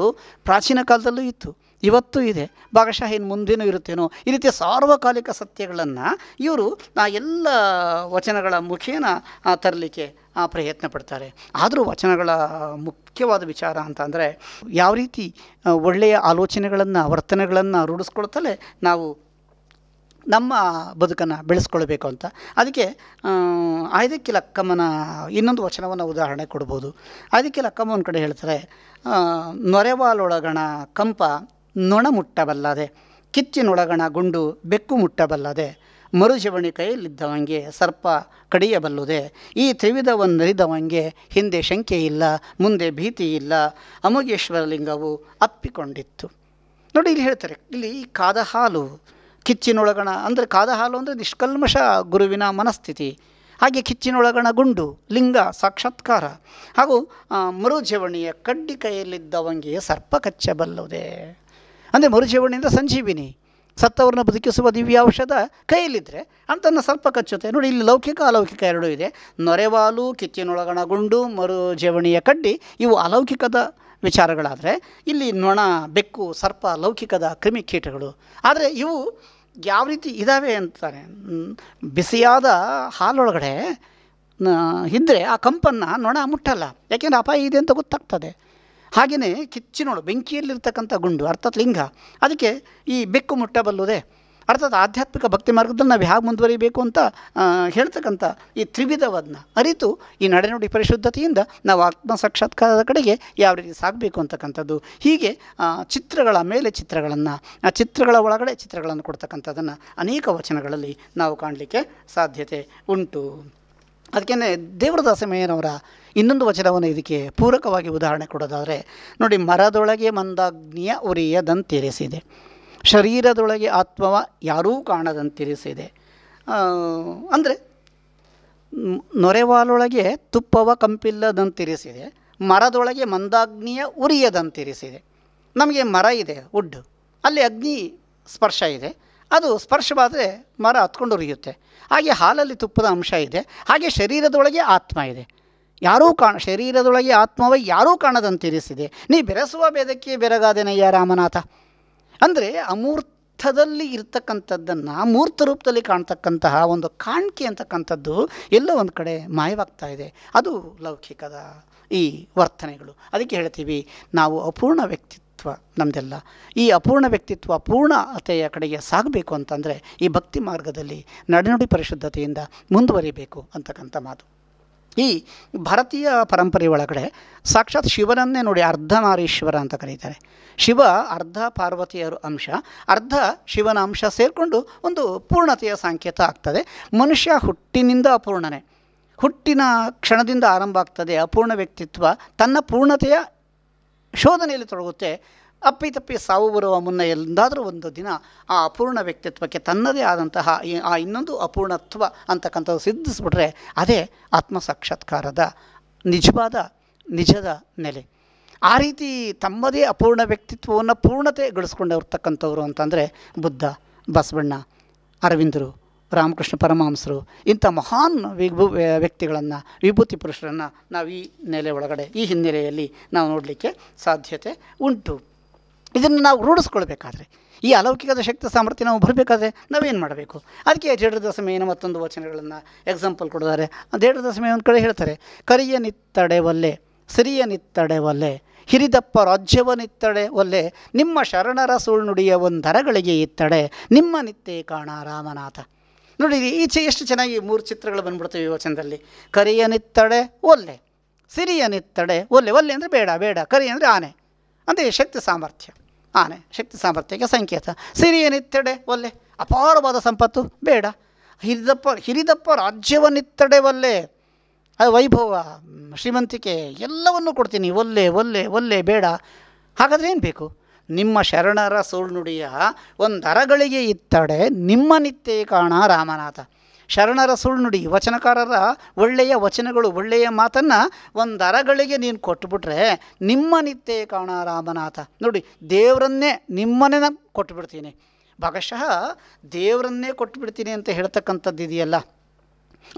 ಪ್ರಾಚೀನ ಕಾಲದಲ್ಲೂ ಇತ್ತು ಇವತ್ತು ಇದೆ ಭಾಗಶಃ ಇನ್ನು ಮುಂದೇನೂ ಇರುತ್ತೇನೋ ಈ ರೀತಿಯ ಸಾರ್ವಕಾಲಿಕ ಸತ್ಯಗಳನ್ನು ಇವರು ಆ ಎಲ್ಲ ವಚನಗಳ ಮುಖೇನ ತರಲಿಕ್ಕೆ ಪ್ರಯತ್ನ ಪಡ್ತಾರೆ ಆದರೂ ವಚನಗಳ ಮುಖ್ಯವಾದ ವಿಚಾರ ಅಂತ ಅಂದರೆ ಯಾವ ರೀತಿ ಒಳ್ಳೆಯ ಆಲೋಚನೆಗಳನ್ನು ವರ್ತನೆಗಳನ್ನು ರೂಢಿಸ್ಕೊಳ್ತಲೇ ನಾವು ನಮ್ಮ ಬದುಕನ್ನು ಬೆಳೆಸ್ಕೊಳ್ಬೇಕು ಅಂತ ಅದಕ್ಕೆ ಆಯ್ದಕ್ಕೆ ಲಕ್ಕಮ್ಮನ ಇನ್ನೊಂದು ವಚನವನ್ನು ಉದಾಹರಣೆ ಕೊಡ್ಬೋದು ಆಯ್ದಕ್ಕೆ ಲಕ್ಕಮ್ಮನ ಕಡೆ ಹೇಳ್ತಾರೆ ನೊರೆವಾಲೊಳಗಣ ಕಂಪ ನೊಣ ಮುಟ್ಟಬಲ್ಲದೆ ಕಿಚ್ಚಿನೊಳಗಣ ಗುಂಡು ಬೆಕ್ಕು ಮುಟ್ಟಬಲ್ಲದೆ ಮರುಜವಣಿ ಕೈಯಲ್ಲಿದ್ದವಂಗೆ ಸರ್ಪ ಕಡಿಯಬಲ್ಲುದೆ ಈ ತ್ರಿವಿಧವನ್ನರಿದವಂಗೆ ಹಿಂದೆ ಶಂಕೆ ಇಲ್ಲ ಮುಂದೆ ಭೀತಿ ಇಲ್ಲ ಲಿಂಗವು ಅಪ್ಪಿಕೊಂಡಿತ್ತು ನೋಡಿ ಇಲ್ಲಿ ಹೇಳ್ತಾರೆ ಇಲ್ಲಿ ಕಾದ ಹಾಲು ಕಿಚ್ಚಿನೊಳಗಣ ಅಂದರೆ ಕಾದ ಹಾಲು ಅಂದರೆ ನಿಷ್ಕಲ್ಮಷ ಗುರುವಿನ ಮನಸ್ಥಿತಿ ಹಾಗೆ ಕಿಚ್ಚಿನೊಳಗಣ ಗುಂಡು ಲಿಂಗ ಸಾಕ್ಷಾತ್ಕಾರ ಹಾಗೂ ಮರುಜವಣಿಯ ಕಡ್ಡಿ ಕೈಯಲ್ಲಿದ್ದವಂಗೆ ಸರ್ಪ ಕಚ್ಚಬಲ್ಲುದೇ ಅಂದರೆ ಮರುಜೇವಣಿಯಿಂದ ಸಂಜೀವಿನಿ ಸತ್ತವರನ್ನು ಬದುಕಿಸುವ ದಿವ್ಯ ಔಷಧ ಕೈಯಲ್ಲಿದ್ದರೆ ಅಂತನ ಸ್ವಲ್ಪ ಕಚ್ಚುತ್ತೆ ನೋಡಿ ಇಲ್ಲಿ ಲೌಕಿಕ ಅಲೌಕಿಕ ಎರಡೂ ಇದೆ ನೊರೆವಾಲು ಮರು ಮರುಜೇವಣಿಯ ಕಡ್ಡಿ ಇವು ಅಲೌಕಿಕದ ವಿಚಾರಗಳಾದರೆ ಇಲ್ಲಿ ನೊಣ ಬೆಕ್ಕು ಸರ್ಪ ಲೌಕಿಕದ ಕ್ರಿಮಿಕೀಟಗಳು ಆದರೆ ಇವು ಯಾವ ರೀತಿ ಇದ್ದಾವೆ ಅಂತಾರೆ ಬಿಸಿಯಾದ ಹಾಲೊಳಗಡೆ ಇದ್ದರೆ ಆ ಕಂಪನ್ನು ನೊಣ ಮುಟ್ಟಲ್ಲ ಯಾಕೆಂದರೆ ಅಪಾಯ ಇದೆ ಅಂತ ಗೊತ್ತಾಗ್ತದೆ ಹಾಗೆಯೇ ಕಿಚ್ಚಿ ನೋಡು ಬೆಂಕಿಯಲ್ಲಿರ್ತಕ್ಕಂಥ ಗುಂಡು ಅರ್ಥಾತ್ ಲಿಂಗ ಅದಕ್ಕೆ ಈ ಬೆಕ್ಕು ಮುಟ್ಟಬಲ್ಲದೆ ಅರ್ಥಾತ್ ಆಧ್ಯಾತ್ಮಿಕ ಭಕ್ತಿ ಮಾರ್ಗದಲ್ಲಿ ನಾವು ಹೇಗೆ ಮುಂದುವರಿಬೇಕು ಅಂತ ಹೇಳ್ತಕ್ಕಂಥ ಈ ತ್ರಿವಿಧವನ್ನ ಅರಿತು ಈ ನಡೆನುಡಿ ಪರಿಶುದ್ಧತೆಯಿಂದ ನಾವು ಆತ್ಮ ಸಾಕ್ಷಾತ್ಕಾರದ ಕಡೆಗೆ ಯಾವ ರೀತಿ ಸಾಗಬೇಕು ಅಂತಕ್ಕಂಥದ್ದು ಹೀಗೆ ಚಿತ್ರಗಳ ಮೇಲೆ ಚಿತ್ರಗಳನ್ನು ಆ ಚಿತ್ರಗಳ ಒಳಗಡೆ ಚಿತ್ರಗಳನ್ನು ಕೊಡ್ತಕ್ಕಂಥದ್ದನ್ನು ಅನೇಕ ವಚನಗಳಲ್ಲಿ ನಾವು ಕಾಣಲಿಕ್ಕೆ ಸಾಧ್ಯತೆ ಉಂಟು ಅದಕ್ಕೇ ದೇವರದಾಸಮಯ್ಯನವರ ಇನ್ನೊಂದು ವಚನವನ್ನು ಇದಕ್ಕೆ ಪೂರಕವಾಗಿ ಉದಾಹರಣೆ ಕೊಡೋದಾದರೆ ನೋಡಿ ಮರದೊಳಗೆ ಮಂದಾಗ್ನಿಯ ಉರಿಯದಂತಿರಿಸಿದೆ ಶರೀರದೊಳಗೆ ಆತ್ಮವ ಯಾರೂ ಕಾಣದಂತಿರಿಸಿದೆ ಅಂದರೆ ನೊರೆವಾಲೊಳಗೆ ತುಪ್ಪವ ಕಂಪಿಲ್ಲದಂತಿರಿಸಿದೆ ಮರದೊಳಗೆ ಮಂದಾಗ್ನಿಯ ಉರಿಯದಂತಿರಿಸಿದೆ ನಮಗೆ ಮರ ಇದೆ ವುಡ್ ಅಲ್ಲಿ ಅಗ್ನಿ ಸ್ಪರ್ಶ ಇದೆ ಅದು ಸ್ಪರ್ಶವಾದರೆ ಮರ ಹತ್ಕೊಂಡು ಉರಿಯುತ್ತೆ ಹಾಗೆ ಹಾಲಲ್ಲಿ ತುಪ್ಪದ ಅಂಶ ಇದೆ ಹಾಗೆ ಶರೀರದೊಳಗೆ ಆತ್ಮ ಇದೆ ಯಾರೂ ಕಾಣ ಶರೀರದೊಳಗೆ ಆತ್ಮವೇ ಯಾರೂ ಕಾಣದಂತಿರಿಸಿದೆ ನೀ ಬೆರೆಸುವ ಭೇದಕ್ಕೆ ಬೆರಗಾದೆನಯ್ಯ ರಾಮನಾಥ ಅಂದರೆ ಅಮೂರ್ತದಲ್ಲಿ ಇರ್ತಕ್ಕಂಥದ್ದನ್ನು ಮೂರ್ತ ರೂಪದಲ್ಲಿ ಕಾಣ್ತಕ್ಕಂತಹ ಒಂದು ಕಾಣಿಕೆ ಅಂತಕ್ಕಂಥದ್ದು ಎಲ್ಲೋ ಒಂದು ಕಡೆ ಮಾಯವಾಗ್ತಾ ಇದೆ ಅದು ಲೌಕಿಕದ ಈ ವರ್ತನೆಗಳು ಅದಕ್ಕೆ ಹೇಳ್ತೀವಿ ನಾವು ಅಪೂರ್ಣ ವ್ಯಕ್ತಿತ್ವ ನಮ್ದೆಲ್ಲ ಈ ಅಪೂರ್ಣ ವ್ಯಕ್ತಿತ್ವ ಪೂರ್ಣತೆಯ ಕಡೆಗೆ ಸಾಗಬೇಕು ಅಂತಂದರೆ ಈ ಭಕ್ತಿ ಮಾರ್ಗದಲ್ಲಿ ನಡೆನುಡಿ ಪರಿಶುದ್ಧತೆಯಿಂದ ಮುಂದುವರಿಬೇಕು ಅಂತಕ್ಕಂಥ ಮಾತು ಈ ಭಾರತೀಯ ಪರಂಪರೆ ಒಳಗಡೆ ಸಾಕ್ಷಾತ್ ಶಿವನನ್ನೇ ನೋಡಿ ಅರ್ಧನಾರೀಶ್ವರ ಅಂತ ಕರೀತಾರೆ ಶಿವ ಅರ್ಧ ಪಾರ್ವತಿಯ ಅಂಶ ಅರ್ಧ ಶಿವನ ಅಂಶ ಸೇರಿಕೊಂಡು ಒಂದು ಪೂರ್ಣತೆಯ ಸಂಕೇತ ಆಗ್ತದೆ ಮನುಷ್ಯ ಹುಟ್ಟಿನಿಂದ ಅಪೂರ್ಣನೇ ಹುಟ್ಟಿನ ಕ್ಷಣದಿಂದ ಆರಂಭ ಆಗ್ತದೆ ಅಪೂರ್ಣ ವ್ಯಕ್ತಿತ್ವ ತನ್ನ ಪೂರ್ಣತೆಯ ಶೋಧನೆಯಲ್ಲಿ ತೊಡಗುತ್ತೆ ಅಪ್ಪಿತಪ್ಪಿ ಸಾವು ಬರುವ ಮುನ್ನ ಎಂದಾದರೂ ಒಂದು ದಿನ ಆ ಅಪೂರ್ಣ ವ್ಯಕ್ತಿತ್ವಕ್ಕೆ ತನ್ನದೇ ಆದಂತಹ ಆ ಇನ್ನೊಂದು ಅಪೂರ್ಣತ್ವ ಅಂತಕ್ಕಂಥದ್ದು ಸಿದ್ಧಿಸ್ಬಿಟ್ರೆ ಅದೇ ಆತ್ಮ ಸಾಕ್ಷಾತ್ಕಾರದ ನಿಜವಾದ ನಿಜದ ನೆಲೆ ಆ ರೀತಿ ತಮ್ಮದೇ ಅಪೂರ್ಣ ವ್ಯಕ್ತಿತ್ವವನ್ನು ಇರ್ತಕ್ಕಂಥವ್ರು ಅಂತಂದರೆ ಬುದ್ಧ ಬಸವಣ್ಣ ಅರವಿಂದರು ರಾಮಕೃಷ್ಣ ಪರಮಹಂಸರು ಇಂಥ ಮಹಾನ್ ವಿಭು ವ್ಯಕ್ತಿಗಳನ್ನು ವಿಭೂತಿ ಪುರುಷರನ್ನು ನಾವು ಈ ನೆಲೆ ಒಳಗಡೆ ಈ ಹಿನ್ನೆಲೆಯಲ್ಲಿ ನಾವು ನೋಡಲಿಕ್ಕೆ ಸಾಧ್ಯತೆ ಉಂಟು ಇದನ್ನು ನಾವು ರೂಢಿಸ್ಕೊಳ್ಬೇಕಾದ್ರೆ ಈ ಅಲೌಕಿಕದ ಶಕ್ತಿ ಸಾಮರ್ಥ್ಯ ನಾವು ಬರಬೇಕಾದ್ರೆ ನಾವೇನು ಮಾಡಬೇಕು ಅದಕ್ಕೆ ಜೇಡ್ರ ದಸಮೆಯನ್ನು ಮತ್ತೊಂದು ವಚನಗಳನ್ನು ಎಕ್ಸಾಂಪಲ್ ಕೊಡಿದ್ದಾರೆ ಜೇಡ್ರ ದಸಮೆ ಒಂದು ಕಡೆ ಹೇಳ್ತಾರೆ ಕರಿಯ ನಿತ್ತಡೆವಲ್ಲೆ ಸಿರಿಯ ನಿತ್ತಡೆವಲ್ಲೆ ಹಿರಿದಪ್ಪ ರಾಜ್ಯವನಿತ್ತಡೆ ಒಲ್ಲೆ ನಿಮ್ಮ ಶರಣರ ಸುಳ್ನುಡಿಯ ಒಂದರಗಳಿಗೆ ಇತ್ತಡೆ ನಿಮ್ಮ ನಿತ್ಯ ಕಾಣ ರಾಮನಾಥ ನೋಡಿ ಈಚೆ ಎಷ್ಟು ಚೆನ್ನಾಗಿ ಮೂರು ಚಿತ್ರಗಳು ಬಂದ್ಬಿಡ್ತವೆ ಈ ವಚನದಲ್ಲಿ ಕರಿಯ ನಿತ್ತಡೆ ಒಲ್ಲೆ ಸಿರಿಯ ನಿತ್ತಡೆ ಒಲ್ಲೆ ಒಲ್ಲೆ ಅಂದರೆ ಬೇಡ ಬೇಡ ಕರಿ ಅಂದರೆ ಆನೆ ಅಂದರೆ ಶಕ್ತಿ ಸಾಮರ್ಥ್ಯ ಆನೆ ಶಕ್ತಿ ಸಾಮರ್ಥ್ಯಕ್ಕೆ ಸಂಕೇತ ಸಿರಿಯನಿತ್ತಡೆ ಒಲ್ಲೆ ಅಪಾರವಾದ ಸಂಪತ್ತು ಬೇಡ ಹಿರಿದಪ್ಪ ಹಿರಿದಪ್ಪ ರಾಜ್ಯವನ್ನಿತ್ತಡೆ ಒಲ್ಲೆ ಅದು ವೈಭವ ಶ್ರೀಮಂತಿಕೆ ಎಲ್ಲವನ್ನೂ ಕೊಡ್ತೀನಿ ಒಲ್ಲೆ ಒಲ್ಲೆ ಒಲ್ಲೆ ಬೇಡ ಹಾಗಾದರೆ ಏನು ಬೇಕು ನಿಮ್ಮ ಶರಣರ ಸುಳ್ನುಡಿಯ ಒಂದರಗಳಿಗೆ ಇತ್ತಡೆ ನಿಮ್ಮ ನಿತ್ಯ ಕಾಣ ರಾಮನಾಥ ಶರಣರ ನುಡಿ ವಚನಕಾರರ ಒಳ್ಳೆಯ ವಚನಗಳು ಒಳ್ಳೆಯ ಮಾತನ್ನು ಒಂದು ಅರಗಳಿಗೆ ನೀನು ಕೊಟ್ಟುಬಿಟ್ರೆ ನಿಮ್ಮ ನಿತ್ಯ ಕಾಣ ರಾಮನಾಥ ನೋಡಿ ದೇವರನ್ನೇ ನಿಮ್ಮನ್ನೇ ನಾನು ಕೊಟ್ಟುಬಿಡ್ತೀನಿ ಭಾಗಶಃ ದೇವರನ್ನೇ ಕೊಟ್ಟುಬಿಡ್ತೀನಿ ಅಂತ ಹೇಳ್ತಕ್ಕಂಥದ್ದು ಇದೆಯಲ್ಲ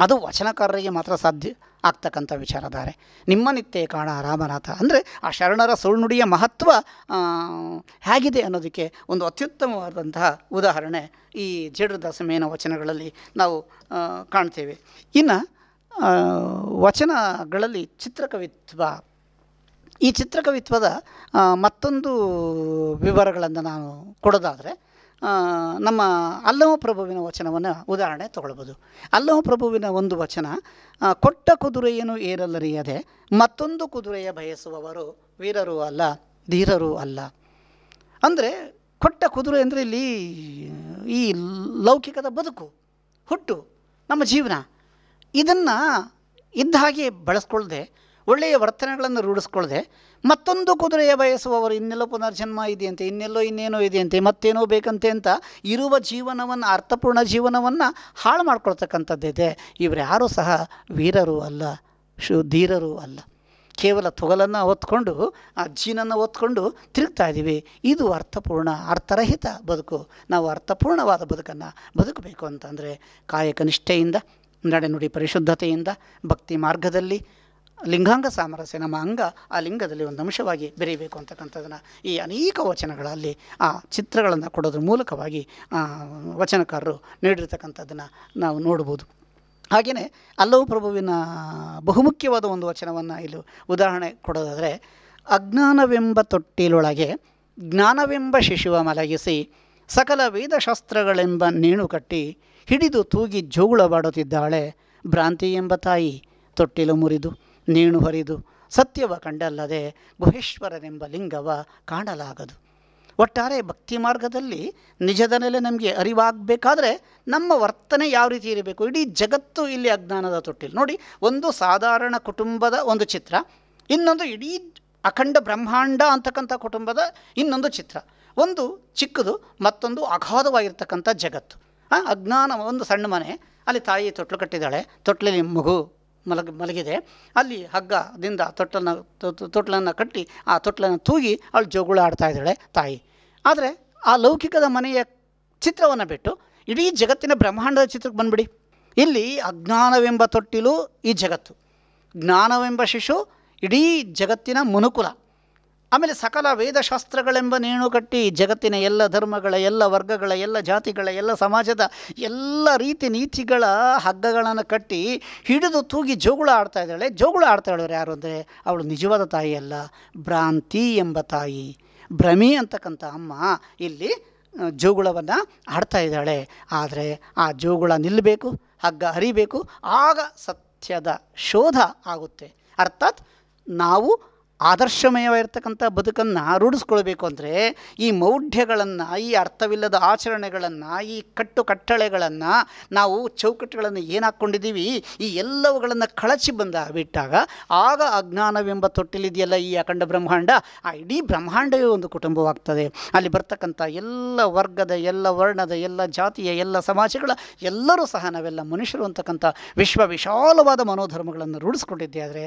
ಅದು ವಚನಕಾರರಿಗೆ ಮಾತ್ರ ಸಾಧ್ಯ ಆಗ್ತಕ್ಕಂಥ ವಿಚಾರಧಾರೆ ನಿಮ್ಮ ನಿತ್ಯ ಕಾಣ ರಾಮನಾಥ ಅಂದರೆ ಆ ಶರಣರ ಸುಳ್ನುಡಿಯ ಮಹತ್ವ ಹೇಗಿದೆ ಅನ್ನೋದಕ್ಕೆ ಒಂದು ಅತ್ಯುತ್ತಮವಾದಂತಹ ಉದಾಹರಣೆ ಈ ಜೇಡರದಾಸಮೇನ ವಚನಗಳಲ್ಲಿ ನಾವು ಕಾಣ್ತೇವೆ ಇನ್ನು ವಚನಗಳಲ್ಲಿ ಚಿತ್ರಕವಿತ್ವ ಈ ಚಿತ್ರಕವಿತ್ವದ ಮತ್ತೊಂದು ವಿವರಗಳನ್ನು ನಾನು ಕೊಡೋದಾದರೆ ನಮ್ಮ ಅಲ್ಲವ ಪ್ರಭುವಿನ ವಚನವನ್ನು ಉದಾಹರಣೆ ತಗೊಳ್ಬೋದು ಅಲ್ಲವ ಪ್ರಭುವಿನ ಒಂದು ವಚನ ಕೊಟ್ಟ ಕುದುರೆಯನ್ನು ಏರಲ್ಲರಿಯದೆ ಮತ್ತೊಂದು ಕುದುರೆಯ ಬಯಸುವವರು ವೀರರೂ ಅಲ್ಲ ಧೀರರೂ ಅಲ್ಲ ಅಂದರೆ ಕೊಟ್ಟ ಕುದುರೆ ಅಂದರೆ ಇಲ್ಲಿ ಈ ಲೌಕಿಕದ ಬದುಕು ಹುಟ್ಟು ನಮ್ಮ ಜೀವನ ಇದನ್ನು ಇದ್ದ ಹಾಗೆ ಬಳಸ್ಕೊಳ್ಳದೆ ಒಳ್ಳೆಯ ವರ್ತನೆಗಳನ್ನು ರೂಢಿಸ್ಕೊಳ್ಳದೆ ಮತ್ತೊಂದು ಕುದುರೆಯ ಬಯಸುವವರು ಇನ್ನೆಲ್ಲೋ ಪುನರ್ಜನ್ಮ ಇದೆಯಂತೆ ಇನ್ನೆಲ್ಲೋ ಇನ್ನೇನೋ ಇದೆಯಂತೆ ಮತ್ತೇನೋ ಬೇಕಂತೆ ಅಂತ ಇರುವ ಜೀವನವನ್ನು ಅರ್ಥಪೂರ್ಣ ಜೀವನವನ್ನು ಹಾಳು ಮಾಡ್ಕೊಳ್ತಕ್ಕಂಥದ್ದಿದೆ ಇವರು ಯಾರೂ ಸಹ ವೀರರು ಅಲ್ಲ ಶು ಅಲ್ಲ ಕೇವಲ ತೊಗಲನ್ನು ಹೊತ್ಕೊಂಡು ಆ ಜೀನನ್ನು ತಿರುಗ್ತಾ ಇದ್ದೀವಿ ಇದು ಅರ್ಥಪೂರ್ಣ ಅರ್ಥರಹಿತ ಬದುಕು ನಾವು ಅರ್ಥಪೂರ್ಣವಾದ ಬದುಕನ್ನು ಬದುಕಬೇಕು ಅಂತಂದರೆ ಕಾಯಕ ನಿಷ್ಠೆಯಿಂದ ನಡೆನುಡಿ ಪರಿಶುದ್ಧತೆಯಿಂದ ಭಕ್ತಿ ಮಾರ್ಗದಲ್ಲಿ ಲಿಂಗಾಂಗ ಸಾಮರಸ್ಯ ನಮ್ಮ ಅಂಗ ಆ ಲಿಂಗದಲ್ಲಿ ಒಂದು ಅಂಶವಾಗಿ ಬೆರೆಯಬೇಕು ಅಂತಕ್ಕಂಥದ್ದನ್ನು ಈ ಅನೇಕ ವಚನಗಳಲ್ಲಿ ಆ ಚಿತ್ರಗಳನ್ನು ಕೊಡೋದ್ರ ಮೂಲಕವಾಗಿ ವಚನಕಾರರು ನೀಡಿರ್ತಕ್ಕಂಥದ್ದನ್ನು ನಾವು ನೋಡ್ಬೋದು ಹಾಗೆಯೇ ಅಲ್ಲವು ಪ್ರಭುವಿನ ಬಹುಮುಖ್ಯವಾದ ಒಂದು ವಚನವನ್ನು ಇಲ್ಲಿ ಉದಾಹರಣೆ ಕೊಡೋದಾದರೆ ಅಜ್ಞಾನವೆಂಬ ತೊಟ್ಟಿಲೊಳಗೆ ಜ್ಞಾನವೆಂಬ ಶಿಶುವ ಮಲಗಿಸಿ ಸಕಲ ವೇದಶಾಸ್ತ್ರಗಳೆಂಬ ನೇಣು ಕಟ್ಟಿ ಹಿಡಿದು ತೂಗಿ ಜೋಗುಳವಾಡುತ್ತಿದ್ದಾಳೆ ಭ್ರಾಂತಿ ಎಂಬ ತಾಯಿ ತೊಟ್ಟಿಲು ಮುರಿದು ನೇಣು ಹರಿದು ಸತ್ಯವ ಕಂಡಲ್ಲದೆ ಗುಹೇಶ್ವರನೆಂಬ ಲಿಂಗವ ಕಾಣಲಾಗದು ಒಟ್ಟಾರೆ ಭಕ್ತಿ ಮಾರ್ಗದಲ್ಲಿ ನಿಜದ ನೆಲೆ ನಮಗೆ ಅರಿವಾಗಬೇಕಾದ್ರೆ ನಮ್ಮ ವರ್ತನೆ ಯಾವ ರೀತಿ ಇರಬೇಕು ಇಡೀ ಜಗತ್ತು ಇಲ್ಲಿ ಅಜ್ಞಾನದ ತೊಟ್ಟಿಲ್ಲ ನೋಡಿ ಒಂದು ಸಾಧಾರಣ ಕುಟುಂಬದ ಒಂದು ಚಿತ್ರ ಇನ್ನೊಂದು ಇಡೀ ಅಖಂಡ ಬ್ರಹ್ಮಾಂಡ ಅಂತಕ್ಕಂಥ ಕುಟುಂಬದ ಇನ್ನೊಂದು ಚಿತ್ರ ಒಂದು ಚಿಕ್ಕದು ಮತ್ತೊಂದು ಅಗಾಧವಾಗಿರ್ತಕ್ಕಂಥ ಜಗತ್ತು ಅಜ್ಞಾನ ಒಂದು ಸಣ್ಣ ಮನೆ ಅಲ್ಲಿ ತಾಯಿ ತೊಟ್ಲು ಕಟ್ಟಿದ್ದಾಳೆ ತೊಟ್ಲಲ್ಲಿ ಮಗು ಮಲಗ ಮಲಗಿದೆ ಅಲ್ಲಿ ಹಗ್ಗದಿಂದ ತೊಟ್ಟಲನ್ನು ತೊಟ್ಟಲನ್ನು ಕಟ್ಟಿ ಆ ತೊಟ್ಟಲನ್ನು ತೂಗಿ ಅವಳು ಜೋಗುಳ ಆಡ್ತಾ ಇದ್ದಾಳೆ ತಾಯಿ ಆದರೆ ಆ ಲೌಕಿಕದ ಮನೆಯ ಚಿತ್ರವನ್ನು ಬಿಟ್ಟು ಇಡೀ ಜಗತ್ತಿನ ಬ್ರಹ್ಮಾಂಡದ ಚಿತ್ರಕ್ಕೆ ಬಂದ್ಬಿಡಿ ಇಲ್ಲಿ ಅಜ್ಞಾನವೆಂಬ ತೊಟ್ಟಿಲು ಈ ಜಗತ್ತು ಜ್ಞಾನವೆಂಬ ಶಿಶು ಇಡೀ ಜಗತ್ತಿನ ಮನುಕುಲ ಆಮೇಲೆ ಸಕಲ ವೇದಶಾಸ್ತ್ರಗಳೆಂಬ ನೇಣು ಕಟ್ಟಿ ಜಗತ್ತಿನ ಎಲ್ಲ ಧರ್ಮಗಳ ಎಲ್ಲ ವರ್ಗಗಳ ಎಲ್ಲ ಜಾತಿಗಳ ಎಲ್ಲ ಸಮಾಜದ ಎಲ್ಲ ರೀತಿ ನೀತಿಗಳ ಹಗ್ಗಗಳನ್ನು ಕಟ್ಟಿ ಹಿಡಿದು ತೂಗಿ ಜೋಗುಳ ಆಡ್ತಾ ಇದ್ದಾಳೆ ಜೋಗುಳ ಆಡ್ತಾ ಅವ್ರು ಯಾರು ಅಂದರೆ ಅವಳು ನಿಜವಾದ ತಾಯಿ ಅಲ್ಲ ಭ್ರಾಂತಿ ಎಂಬ ತಾಯಿ ಭ್ರಮಿ ಅಂತಕ್ಕಂಥ ಅಮ್ಮ ಇಲ್ಲಿ ಜೋಗುಳವನ್ನು ಆಡ್ತಾ ಇದ್ದಾಳೆ ಆದರೆ ಆ ಜೋಗುಳ ನಿಲ್ಲಬೇಕು ಹಗ್ಗ ಹರಿಬೇಕು ಆಗ ಸತ್ಯದ ಶೋಧ ಆಗುತ್ತೆ ಅರ್ಥಾತ್ ನಾವು ಆದರ್ಶಮಯವಾಗಿರ್ತಕ್ಕಂಥ ಬದುಕನ್ನು ರೂಢಿಸ್ಕೊಳ್ಬೇಕು ಅಂದರೆ ಈ ಮೌಢ್ಯಗಳನ್ನು ಈ ಅರ್ಥವಿಲ್ಲದ ಆಚರಣೆಗಳನ್ನು ಈ ಕಟ್ಟು ಕಟ್ಟಳೆಗಳನ್ನು ನಾವು ಚೌಕಟ್ಟುಗಳನ್ನು ಏನು ಹಾಕ್ಕೊಂಡಿದ್ದೀವಿ ಈ ಎಲ್ಲವುಗಳನ್ನು ಕಳಚಿ ಬಂದ ಬಿಟ್ಟಾಗ ಆಗ ಅಜ್ಞಾನವೆಂಬ ತೊಟ್ಟಿಲಿದೆಯಲ್ಲ ಈ ಅಖಂಡ ಬ್ರಹ್ಮಾಂಡ ಆ ಇಡೀ ಬ್ರಹ್ಮಾಂಡವೇ ಒಂದು ಕುಟುಂಬವಾಗ್ತದೆ ಅಲ್ಲಿ ಬರ್ತಕ್ಕಂಥ ಎಲ್ಲ ವರ್ಗದ ಎಲ್ಲ ವರ್ಣದ ಎಲ್ಲ ಜಾತಿಯ ಎಲ್ಲ ಸಮಾಜಗಳ ಎಲ್ಲರೂ ಸಹ ನಾವೆಲ್ಲ ಮನುಷ್ಯರು ಅಂತಕ್ಕಂಥ ವಿಶ್ವ ವಿಶಾಲವಾದ ಮನೋಧರ್ಮಗಳನ್ನು ರೂಢಿಸ್ಕೊಂಡಿದ್ದೆ ಆದರೆ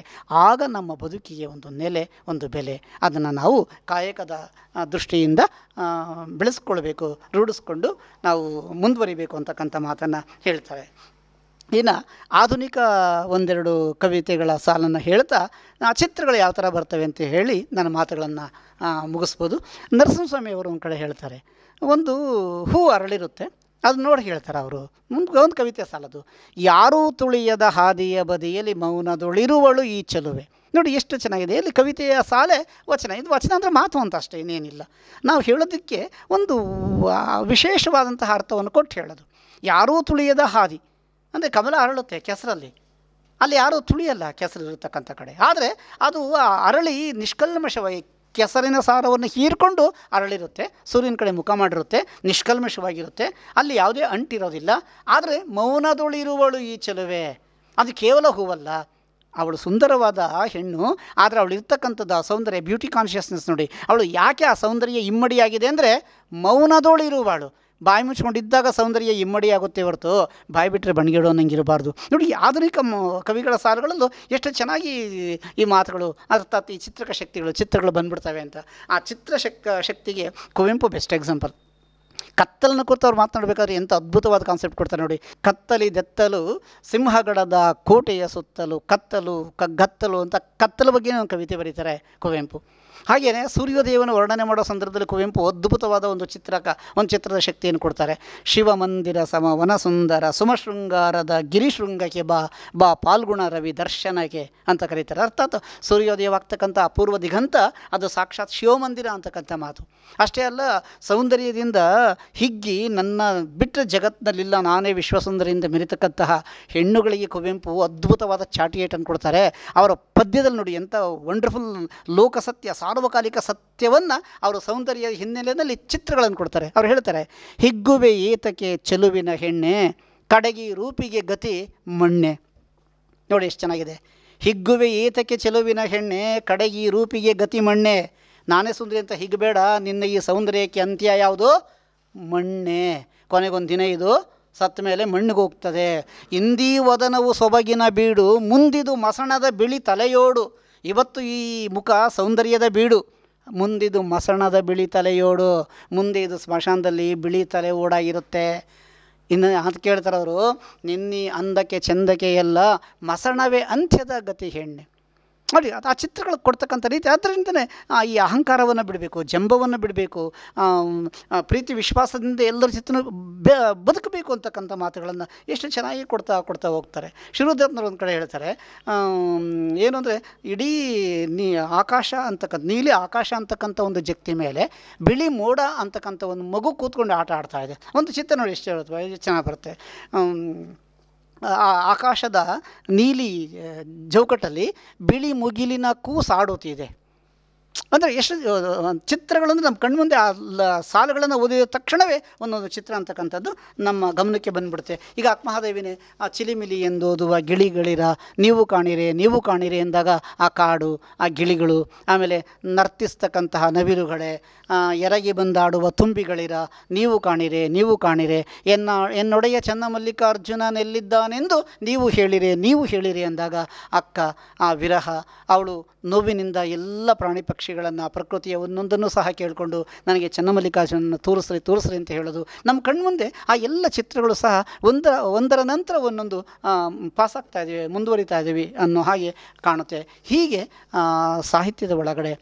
ಆಗ ನಮ್ಮ ಬದುಕಿಗೆ ಒಂದು ನೆಲೆ ಒಂದು ಬೆಲೆ ಅದನ್ನು ನಾವು ಕಾಯಕದ ದೃಷ್ಟಿಯಿಂದ ಬೆಳೆಸ್ಕೊಳ್ಬೇಕು ರೂಢಿಸ್ಕೊಂಡು ನಾವು ಮುಂದುವರಿಬೇಕು ಅಂತಕ್ಕಂಥ ಮಾತನ್ನು ಹೇಳ್ತಾರೆ ಇನ್ನು ಆಧುನಿಕ ಒಂದೆರಡು ಕವಿತೆಗಳ ಸಾಲನ್ನು ಹೇಳ್ತಾ ಆ ಚಿತ್ರಗಳು ಯಾವ ಥರ ಬರ್ತವೆ ಅಂತ ಹೇಳಿ ನನ್ನ ಮಾತುಗಳನ್ನು ಮುಗಿಸ್ಬೋದು ಅವರು ಒಂದು ಕಡೆ ಹೇಳ್ತಾರೆ ಒಂದು ಹೂ ಅರಳಿರುತ್ತೆ ಅದು ನೋಡಿ ಹೇಳ್ತಾರೆ ಅವರು ಮುಂದೆ ಒಂದು ಕವಿತೆ ಸಾಲದು ಯಾರೂ ತುಳಿಯದ ಹಾದಿಯ ಬದಿಯಲ್ಲಿ ಮೌನದೊಳಿರುವಳು ಈ ಚೆಲುವೆ ನೋಡಿ ಎಷ್ಟು ಚೆನ್ನಾಗಿದೆ ಇಲ್ಲಿ ಕವಿತೆಯ ಸಾಲೆ ವಚನ ಇದು ವಚನ ಅಂದರೆ ಮಾತು ಅಂತ ಅಷ್ಟೇ ಇನ್ನೇನಿಲ್ಲ ನಾವು ಹೇಳೋದಕ್ಕೆ ಒಂದು ವಿಶೇಷವಾದಂತಹ ಅರ್ಥವನ್ನು ಕೊಟ್ಟು ಹೇಳೋದು ಯಾರೂ ತುಳಿಯದ ಹಾದಿ ಅಂದರೆ ಕಮಲ ಅರಳುತ್ತೆ ಕೆಸರಲ್ಲಿ ಅಲ್ಲಿ ಯಾರೂ ತುಳಿಯಲ್ಲ ಕೆಸರು ಇರತಕ್ಕಂಥ ಕಡೆ ಆದರೆ ಅದು ಅರಳಿ ನಿಷ್ಕಲ್ಮಶವಾಗಿ ಕೆಸರಿನ ಸಾರವನ್ನು ಹೀರಿಕೊಂಡು ಅರಳಿರುತ್ತೆ ಸೂರ್ಯನ ಕಡೆ ಮುಖ ಮಾಡಿರುತ್ತೆ ನಿಷ್ಕಲ್ಮಷವಾಗಿರುತ್ತೆ ಅಲ್ಲಿ ಯಾವುದೇ ಅಂಟಿರೋದಿಲ್ಲ ಆದರೆ ಮೌನದೊಳಿರುವಳು ಈ ಚೆಲುವೆ ಅದು ಕೇವಲ ಹೂವಲ್ಲ ಅವಳು ಸುಂದರವಾದ ಹೆಣ್ಣು ಆದರೆ ಅವಳು ಇರ್ತಕ್ಕಂಥದ್ದು ಆ ಸೌಂದರ್ಯ ಬ್ಯೂಟಿ ಕಾನ್ಷಿಯಸ್ನೆಸ್ ನೋಡಿ ಅವಳು ಯಾಕೆ ಆ ಸೌಂದರ್ಯ ಇಮ್ಮಡಿಯಾಗಿದೆ ಅಂದರೆ ಇರುವಾಳು ಬಾಯಿ ಮುಚ್ಕೊಂಡಿದ್ದಾಗ ಸೌಂದರ್ಯ ಇಮ್ಮಡಿ ಆಗುತ್ತೆ ಹೊರತು ಬಾಯಿ ಬಿಟ್ಟರೆ ಬಣ್ಗಿಡೋ ಅನ್ನಂಗಿರಬಾರ್ದು ನೋಡಿ ಆಧುನಿಕ ಕವಿಗಳ ಸಾಲುಗಳಲ್ಲೂ ಎಷ್ಟು ಚೆನ್ನಾಗಿ ಈ ಮಾತುಗಳು ಅರ್ಥಾತ್ ಈ ಚಿತ್ರಕ ಶಕ್ತಿಗಳು ಚಿತ್ರಗಳು ಬಂದ್ಬಿಡ್ತವೆ ಅಂತ ಆ ಚಿತ್ರಶಕ್ ಶಕ್ತಿಗೆ ಕುವೆಂಪು ಬೆಸ್ಟ್ ಎಕ್ಸಾಂಪಲ್ ಕತ್ತಲನ್ನು ಕುರಿತು ಅವ್ರು ಮಾತನಾಡಬೇಕಾದ್ರೆ ಎಂಥ ಅದ್ಭುತವಾದ ಕಾನ್ಸೆಪ್ಟ್ ಕೊಡ್ತಾರೆ ನೋಡಿ ಕತ್ತಲಿ ದೆತ್ತಲು ಸಿಂಹಗಡದ ಕೋಟೆಯ ಸುತ್ತಲೂ ಕತ್ತಲು ಕಗ್ಗತ್ತಲು ಅಂತ ಕತ್ತಲ ಬಗ್ಗೆ ಒಂದು ಕವಿತೆ ಬರೀತಾರೆ ಕುವೆಂಪು ಹಾಗೆಯೇ ಸೂರ್ಯೋದಯವನ್ನು ವರ್ಣನೆ ಮಾಡೋ ಸಂದರ್ಭದಲ್ಲಿ ಕುವೆಂಪು ಅದ್ಭುತವಾದ ಒಂದು ಚಿತ್ರಕ ಒಂದು ಚಿತ್ರದ ಶಕ್ತಿಯನ್ನು ಕೊಡ್ತಾರೆ ಶಿವಮಂದಿರ ಸಮ ವನಸುಂದರ ಸುಮಶೃಂಗಾರದ ಗಿರಿಶೃಂಗಕ್ಕೆ ಬಾ ಬಾ ಪಾಲ್ಗುಣ ರವಿ ದರ್ಶನಕ್ಕೆ ಅಂತ ಕರೀತಾರೆ ಅರ್ಥಾತ್ ಸೂರ್ಯೋದಯವಾಗ್ತಕ್ಕಂಥ ಆಗ್ತಕ್ಕಂಥ ಅಪೂರ್ವ ದಿಗಂತ ಅದು ಸಾಕ್ಷಾತ್ ಶಿವಮಂದಿರ ಅಂತಕ್ಕಂಥ ಮಾತು ಅಷ್ಟೇ ಅಲ್ಲ ಸೌಂದರ್ಯದಿಂದ ಹಿಗ್ಗಿ ನನ್ನ ಬಿಟ್ಟ ಜಗತ್ತಿನಲ್ಲಿಲ್ಲ ನಾನೇ ವಿಶ್ವಸುಂದರಿಯಿಂದ ಮೆರಿತಕ್ಕಂತಹ ಹೆಣ್ಣುಗಳಿಗೆ ಕುವೆಂಪು ಅದ್ಭುತವಾದ ಚಾಟಿಯೇಟನ್ನು ಕೊಡ್ತಾರೆ ಅವರ ಪದ್ಯದಲ್ಲಿ ನೋಡಿ ಎಂಥ ವಂಡರ್ಫುಲ್ ಲೋಕಸತ್ಯ ಸಾರ್ವಕಾಲಿಕ ಸತ್ಯವನ್ನು ಅವರು ಸೌಂದರ್ಯದ ಹಿನ್ನೆಲೆಯಲ್ಲಿ ಚಿತ್ರಗಳನ್ನು ಕೊಡ್ತಾರೆ ಅವ್ರು ಹೇಳ್ತಾರೆ ಹಿಗ್ಗುವೆ ಏತಕ್ಕೆ ಚೆಲುವಿನ ಹೆಣ್ಣೆ ಕಡಗಿ ರೂಪಿಗೆ ಗತಿ ಮಣ್ಣೆ ನೋಡಿ ಎಷ್ಟು ಚೆನ್ನಾಗಿದೆ ಹಿಗ್ಗುವೆ ಏತಕ್ಕೆ ಚೆಲುವಿನ ಹೆಣ್ಣೆ ಕಡಗಿ ರೂಪಿಗೆ ಗತಿ ಮಣ್ಣೆ ನಾನೇ ಸುಂದರಿ ಅಂತ ಹಿಗ್ಬೇಡ ನಿನ್ನ ಈ ಸೌಂದರ್ಯಕ್ಕೆ ಅಂತ್ಯ ಯಾವುದು ಮಣ್ಣೆ ಕೊನೆಗೊಂದು ದಿನ ಇದು ಸತ್ತ ಮೇಲೆ ಮಣ್ಣಿಗೋಗ್ತದೆ ಹಿಂದಿ ವದನವು ಸೊಬಗಿನ ಬೀಡು ಮುಂದಿದು ಮಸಣದ ಬಿಳಿ ತಲೆಯೋಡು ಇವತ್ತು ಈ ಮುಖ ಸೌಂದರ್ಯದ ಬೀಡು ಮುಂದಿದು ಮಸಣದ ಬಿಳಿ ತಲೆಯೋಡು ಮುಂದೆ ಇದು ಸ್ಮಶಾನದಲ್ಲಿ ಬಿಳಿ ತಲೆ ಓಡಾಗಿರುತ್ತೆ ಇನ್ನು ಅದು ಕೇಳ್ತಾರವರು ಅವರು ನಿನ್ನೆ ಅಂದಕ್ಕೆ ಚಂದಕ್ಕೆ ಎಲ್ಲ ಮಸಣವೇ ಅಂತ್ಯದ ಗತಿ ಹೆಣ್ಣೆ ನೋಡಿ ಅದು ಆ ಚಿತ್ರಗಳು ಕೊಡ್ತಕ್ಕಂಥ ರೀತಿ ಅದರಿಂದನೇ ಈ ಅಹಂಕಾರವನ್ನು ಬಿಡಬೇಕು ಜಂಬವನ್ನು ಬಿಡಬೇಕು ಪ್ರೀತಿ ವಿಶ್ವಾಸದಿಂದ ಎಲ್ಲರ ಚಿತ್ರ ಬದುಕಬೇಕು ಅಂತಕ್ಕಂಥ ಮಾತುಗಳನ್ನು ಎಷ್ಟು ಚೆನ್ನಾಗಿ ಕೊಡ್ತಾ ಕೊಡ್ತಾ ಹೋಗ್ತಾರೆ ಶಿರೋಧರ್ಮರು ಒಂದು ಕಡೆ ಹೇಳ್ತಾರೆ ಏನು ಅಂದರೆ ಇಡೀ ನೀ ಆಕಾಶ ಅಂತಕ್ಕಂಥ ನೀಲಿ ಆಕಾಶ ಅಂತಕ್ಕಂಥ ಒಂದು ಜಕ್ತಿ ಮೇಲೆ ಬಿಳಿ ಮೋಡ ಅಂತಕ್ಕಂಥ ಒಂದು ಮಗು ಕೂತ್ಕೊಂಡು ಆಟ ಆಡ್ತಾ ಇದೆ ಒಂದು ಚಿತ್ರ ನೋಡಿ ಎಷ್ಟು ಹೇಳ್ತವೆ ಚೆನ್ನಾಗಿ ಬರುತ್ತೆ ಆಕಾಶದ ನೀಲಿ ಚೌಕಟ್ಟಲ್ಲಿ ಬಿಳಿ ಮುಗಿಲಿನ ಆಡುತ್ತಿದೆ ಅಂದರೆ ಎಷ್ಟು ಚಿತ್ರಗಳನ್ನು ನಮ್ಮ ಕಣ್ಮುಂದೆ ಆ ಸಾಲುಗಳನ್ನು ಓದಿದ ತಕ್ಷಣವೇ ಒಂದೊಂದು ಚಿತ್ರ ಅಂತಕ್ಕಂಥದ್ದು ನಮ್ಮ ಗಮನಕ್ಕೆ ಬಂದ್ಬಿಡುತ್ತೆ ಈಗ ಆತ್ಮಹಾದೇವಿನೇ ಆ ಚಿಲಿಮಿಲಿ ಎಂದು ಓದುವ ಗಿಳಿಗಳಿರ ನೀವು ಕಾಣಿರೆ ನೀವು ಕಾಣಿರಿ ಎಂದಾಗ ಆ ಕಾಡು ಆ ಗಿಳಿಗಳು ಆಮೇಲೆ ನರ್ತಿಸ್ತಕ್ಕಂತಹ ನವಿಲುಗಳೇ ಎರಗಿ ಬಂದಾಡುವ ತುಂಬಿಗಳಿರ ನೀವು ಕಾಣಿರೆ ನೀವು ಕಾಣಿರೆ ಎನ್ನ ಎನ್ನೊಡೆಯ ಚನ್ನಮಲ್ಲಿಕಾರ್ಜುನನೆಲ್ಲಿದ್ದಾನೆಂದು ನೀವು ಹೇಳಿರೆ ನೀವು ಹೇಳಿರಿ ಅಂದಾಗ ಅಕ್ಕ ಆ ವಿರಹ ಅವಳು ನೋವಿನಿಂದ ಎಲ್ಲ ಪ್ರಾಣಿ ಪಕ್ಷಿಗಳನ್ನು ಪ್ರಕೃತಿಯ ಒಂದೊಂದನ್ನು ಸಹ ಕೇಳಿಕೊಂಡು ನನಗೆ ಚನ್ನಮಲ್ಲಿಕಾರ್ಜುನನ್ನು ತೋರಿಸ್ರಿ ತೋರಿಸ್ರಿ ಅಂತ ಹೇಳೋದು ನಮ್ಮ ಕಣ್ಮುಂದೆ ಆ ಎಲ್ಲ ಚಿತ್ರಗಳು ಸಹ ಒಂದರ ಒಂದರ ನಂತರ ಒಂದೊಂದು ಪಾಸಾಗ್ತಾ ಇದ್ದೀವಿ ಮುಂದುವರಿತಾ ಇದ್ದೀವಿ ಅನ್ನೋ ಹಾಗೆ ಕಾಣುತ್ತೆ ಹೀಗೆ ಸಾಹಿತ್ಯದ ಒಳಗಡೆ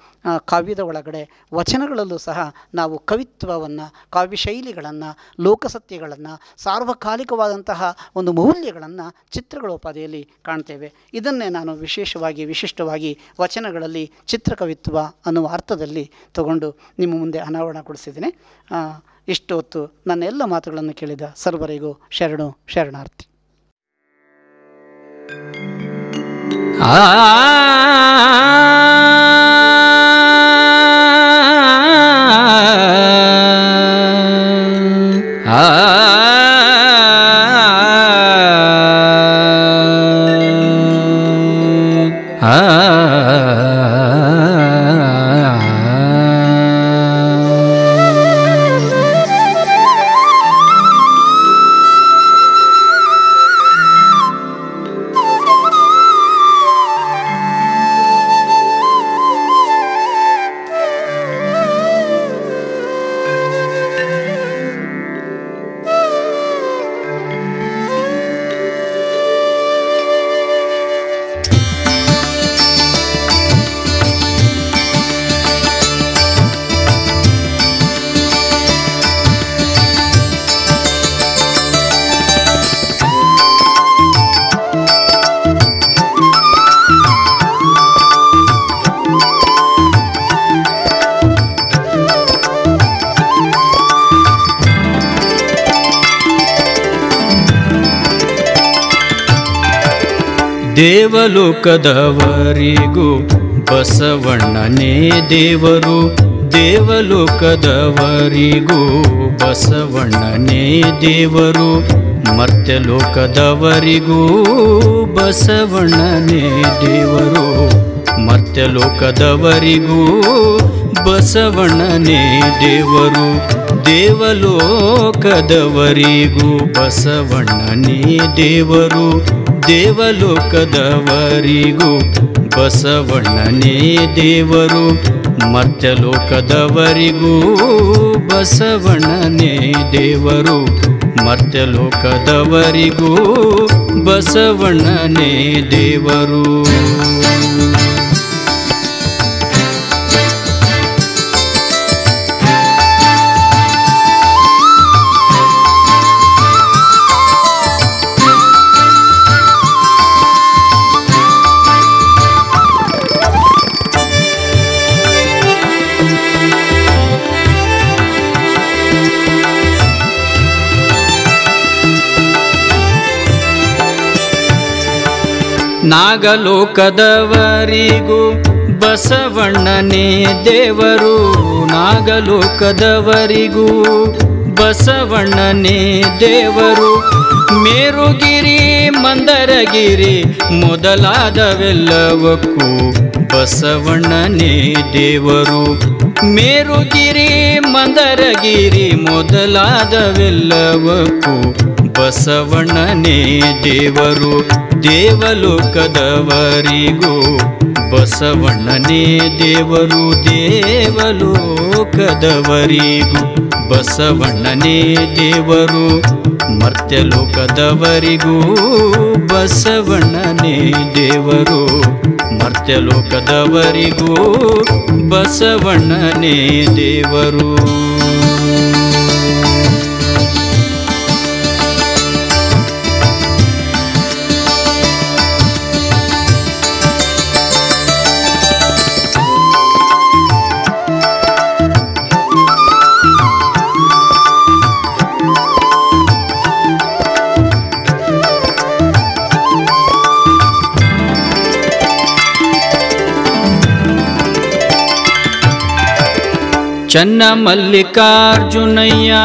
ಕಾವ್ಯದ ಒಳಗಡೆ ವಚನಗಳಲ್ಲೂ ಸಹ ನಾವು ಕವಿತ್ವವನ್ನು ಕಾವ್ಯಶೈಲಿಗಳನ್ನು ಲೋಕಸತ್ಯಗಳನ್ನು ಸಾರ್ವಕಾಲಿಕವಾದಂತಹ ಒಂದು ಮೌಲ್ಯಗಳನ್ನು ಚಿತ್ರಗಳೋಪಾದಿಯಲ್ಲಿ ಕಾಣ್ತೇವೆ ಇದನ್ನೇ ನಾನು ವಿಶೇಷವಾಗಿ ವಿಶಿಷ್ಟವಾಗಿ ವಚನಗಳಲ್ಲಿ ಚಿತ್ರಕವಿತ್ವ ಅನ್ನುವ ಅರ್ಥದಲ್ಲಿ ತಗೊಂಡು ನಿಮ್ಮ ಮುಂದೆ ಅನಾವರಣಗೊಳಿಸಿದ್ದೇನೆ ಇಷ್ಟು ಹೊತ್ತು ನನ್ನ ಎಲ್ಲ ಮಾತುಗಳನ್ನು ಕೇಳಿದ ಸರ್ವರಿಗೂ ಶರಣು ಶರಣಾರ್ಥಿ ಆ Ah ದೇವಲೋಕದವರಿಗೂ ಬಸವಣ್ಣನೇ ದೇವರು ದೇವಲೋಕದವರಿಗೂ ಬಸವಣ್ಣನೇ ದೇವರು ಮರ್ತ್ಯಲೋಕದವರಿಗೂ ಬಸವಣ್ಣನೇ ದೇವರು ಮರ್ತ್ಯಲೋಕದವರಿಗೂ ಬಸವಣ್ಣನೇ ದೇವರು ದೇವಲೋಕದವರಿಗೂ ಬಸವಣ್ಣನೇ ದೇವರು ದೇವಲೋಕದವರಿಗೂ ಬಸವಣ್ಣನೇ ದೇವರು ಮರ್ತ್ಯಲೋಕದವರಿಗೂ ಬಸವಣ್ಣನೇ ದೇವರು ಮರ್ತ್ಯಲೋಕದವರಿಗೂ ಬಸವಣ್ಣನೇ ದೇವರು ನಾಗಲೋಕದವರಿಗೂ ಬಸವಣ್ಣನೇ ದೇವರು ನಾಗಲೋಕದವರಿಗೂ ಬಸವಣ್ಣನೇ ದೇವರು ಮೇರುಗಿರಿ ಮಂದರಗಿರಿ ಮೊದಲಾದವೆಲ್ಲವಕ್ಕೂ ಬಸವಣ್ಣನೇ ದೇವರು ಮೇರುಗಿರಿ ಮಂದರಗಿರಿ ಮೊದಲಾದವೆಲ್ಲವಕ್ಕೂ ಬಸವಣ್ಣನೇ ದೇವರು ದೇವಲೋಕದವರಿಗೂ ಬಸವಣ್ಣನೇ ದೇವರು ದೇವಲೋಕದವರಿಗೂ ಬಸವಣ್ಣನೇ ದೇವರು ಮರ್ತ್ಯಲೋಕದವರಿಗೂ ಬಸವಣ್ಣನೇ ದೇವರು ಮರ್ತ್ಯಲೋಕದವರಿಗೂ ಬಸವಣ್ಣನೇ ದೇವರು चन्न मल्लिकार्जुनैया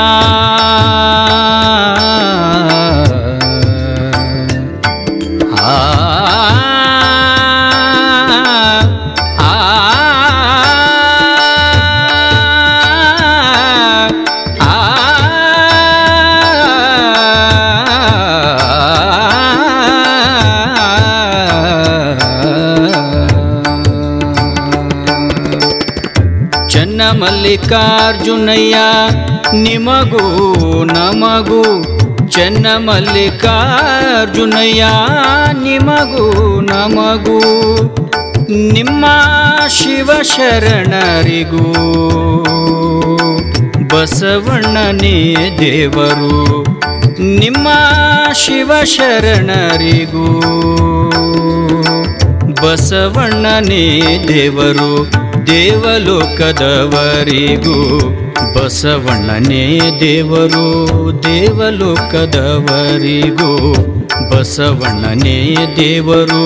ಮಲ್ಲಿಕಾರ್ಜುನಯ್ಯ ನಿಮಗೂ ನಮಗೂ ಚೆನ್ನ ಮಲ್ಲಿಕಾರ್ಜುನಯ್ಯ ನಿಮಗೂ ನಮಗೂ ನಿಮ್ಮ ಶಿವ ಶರಣರಿಗೂ ಬಸವಣ್ಣನೇ ದೇವರು ನಿಮ್ಮ ಶಿವ ಶರಣರಿಗೂ ಬಸವಣ್ಣನೇ ದೇವರು ದೇವಲೋಕದವರಿಗೂ ಬಸವಣ್ಣನೇ ದೇವರು ದೇವಲೋಕದವರಿಗೂ ಬಸವಣ್ಣನೇ ದೇವರು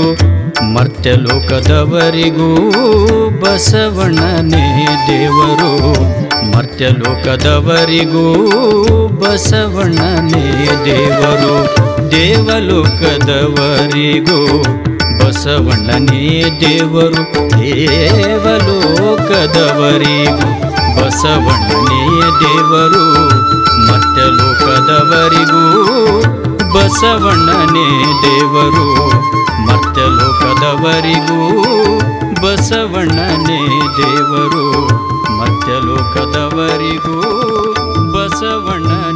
ಮರ್ತ್ಯಲೋಕದವರಿಗೂ ಬಸವಣ್ಣನೇ ದೇವರು ಮರ್ತ್ಯಲೋಕದವರಿಗೂ ಬಸವಣ್ಣನೇ ದೇವರು ದೇವಲೋಕದವರಿಗೂ ಬಸವಣ್ಣನೇ ದೇವರು ದೇವಲೋಕದವರಿಗೂ ಬಸವಣ್ಣನೇ ದೇವರು ಮತ್ತೆ ಲೋಕದವರಿಗೂ ಬಸವಣ್ಣನೇ ದೇವರು ಮತ್ತೆ ಲೋಕದವರಿಗೂ ಬಸವಣ್ಣನೇ ದೇವರು ಮತ್ತೆ ಲೋಕದವರಿಗೂ ಬಸವಣ್ಣ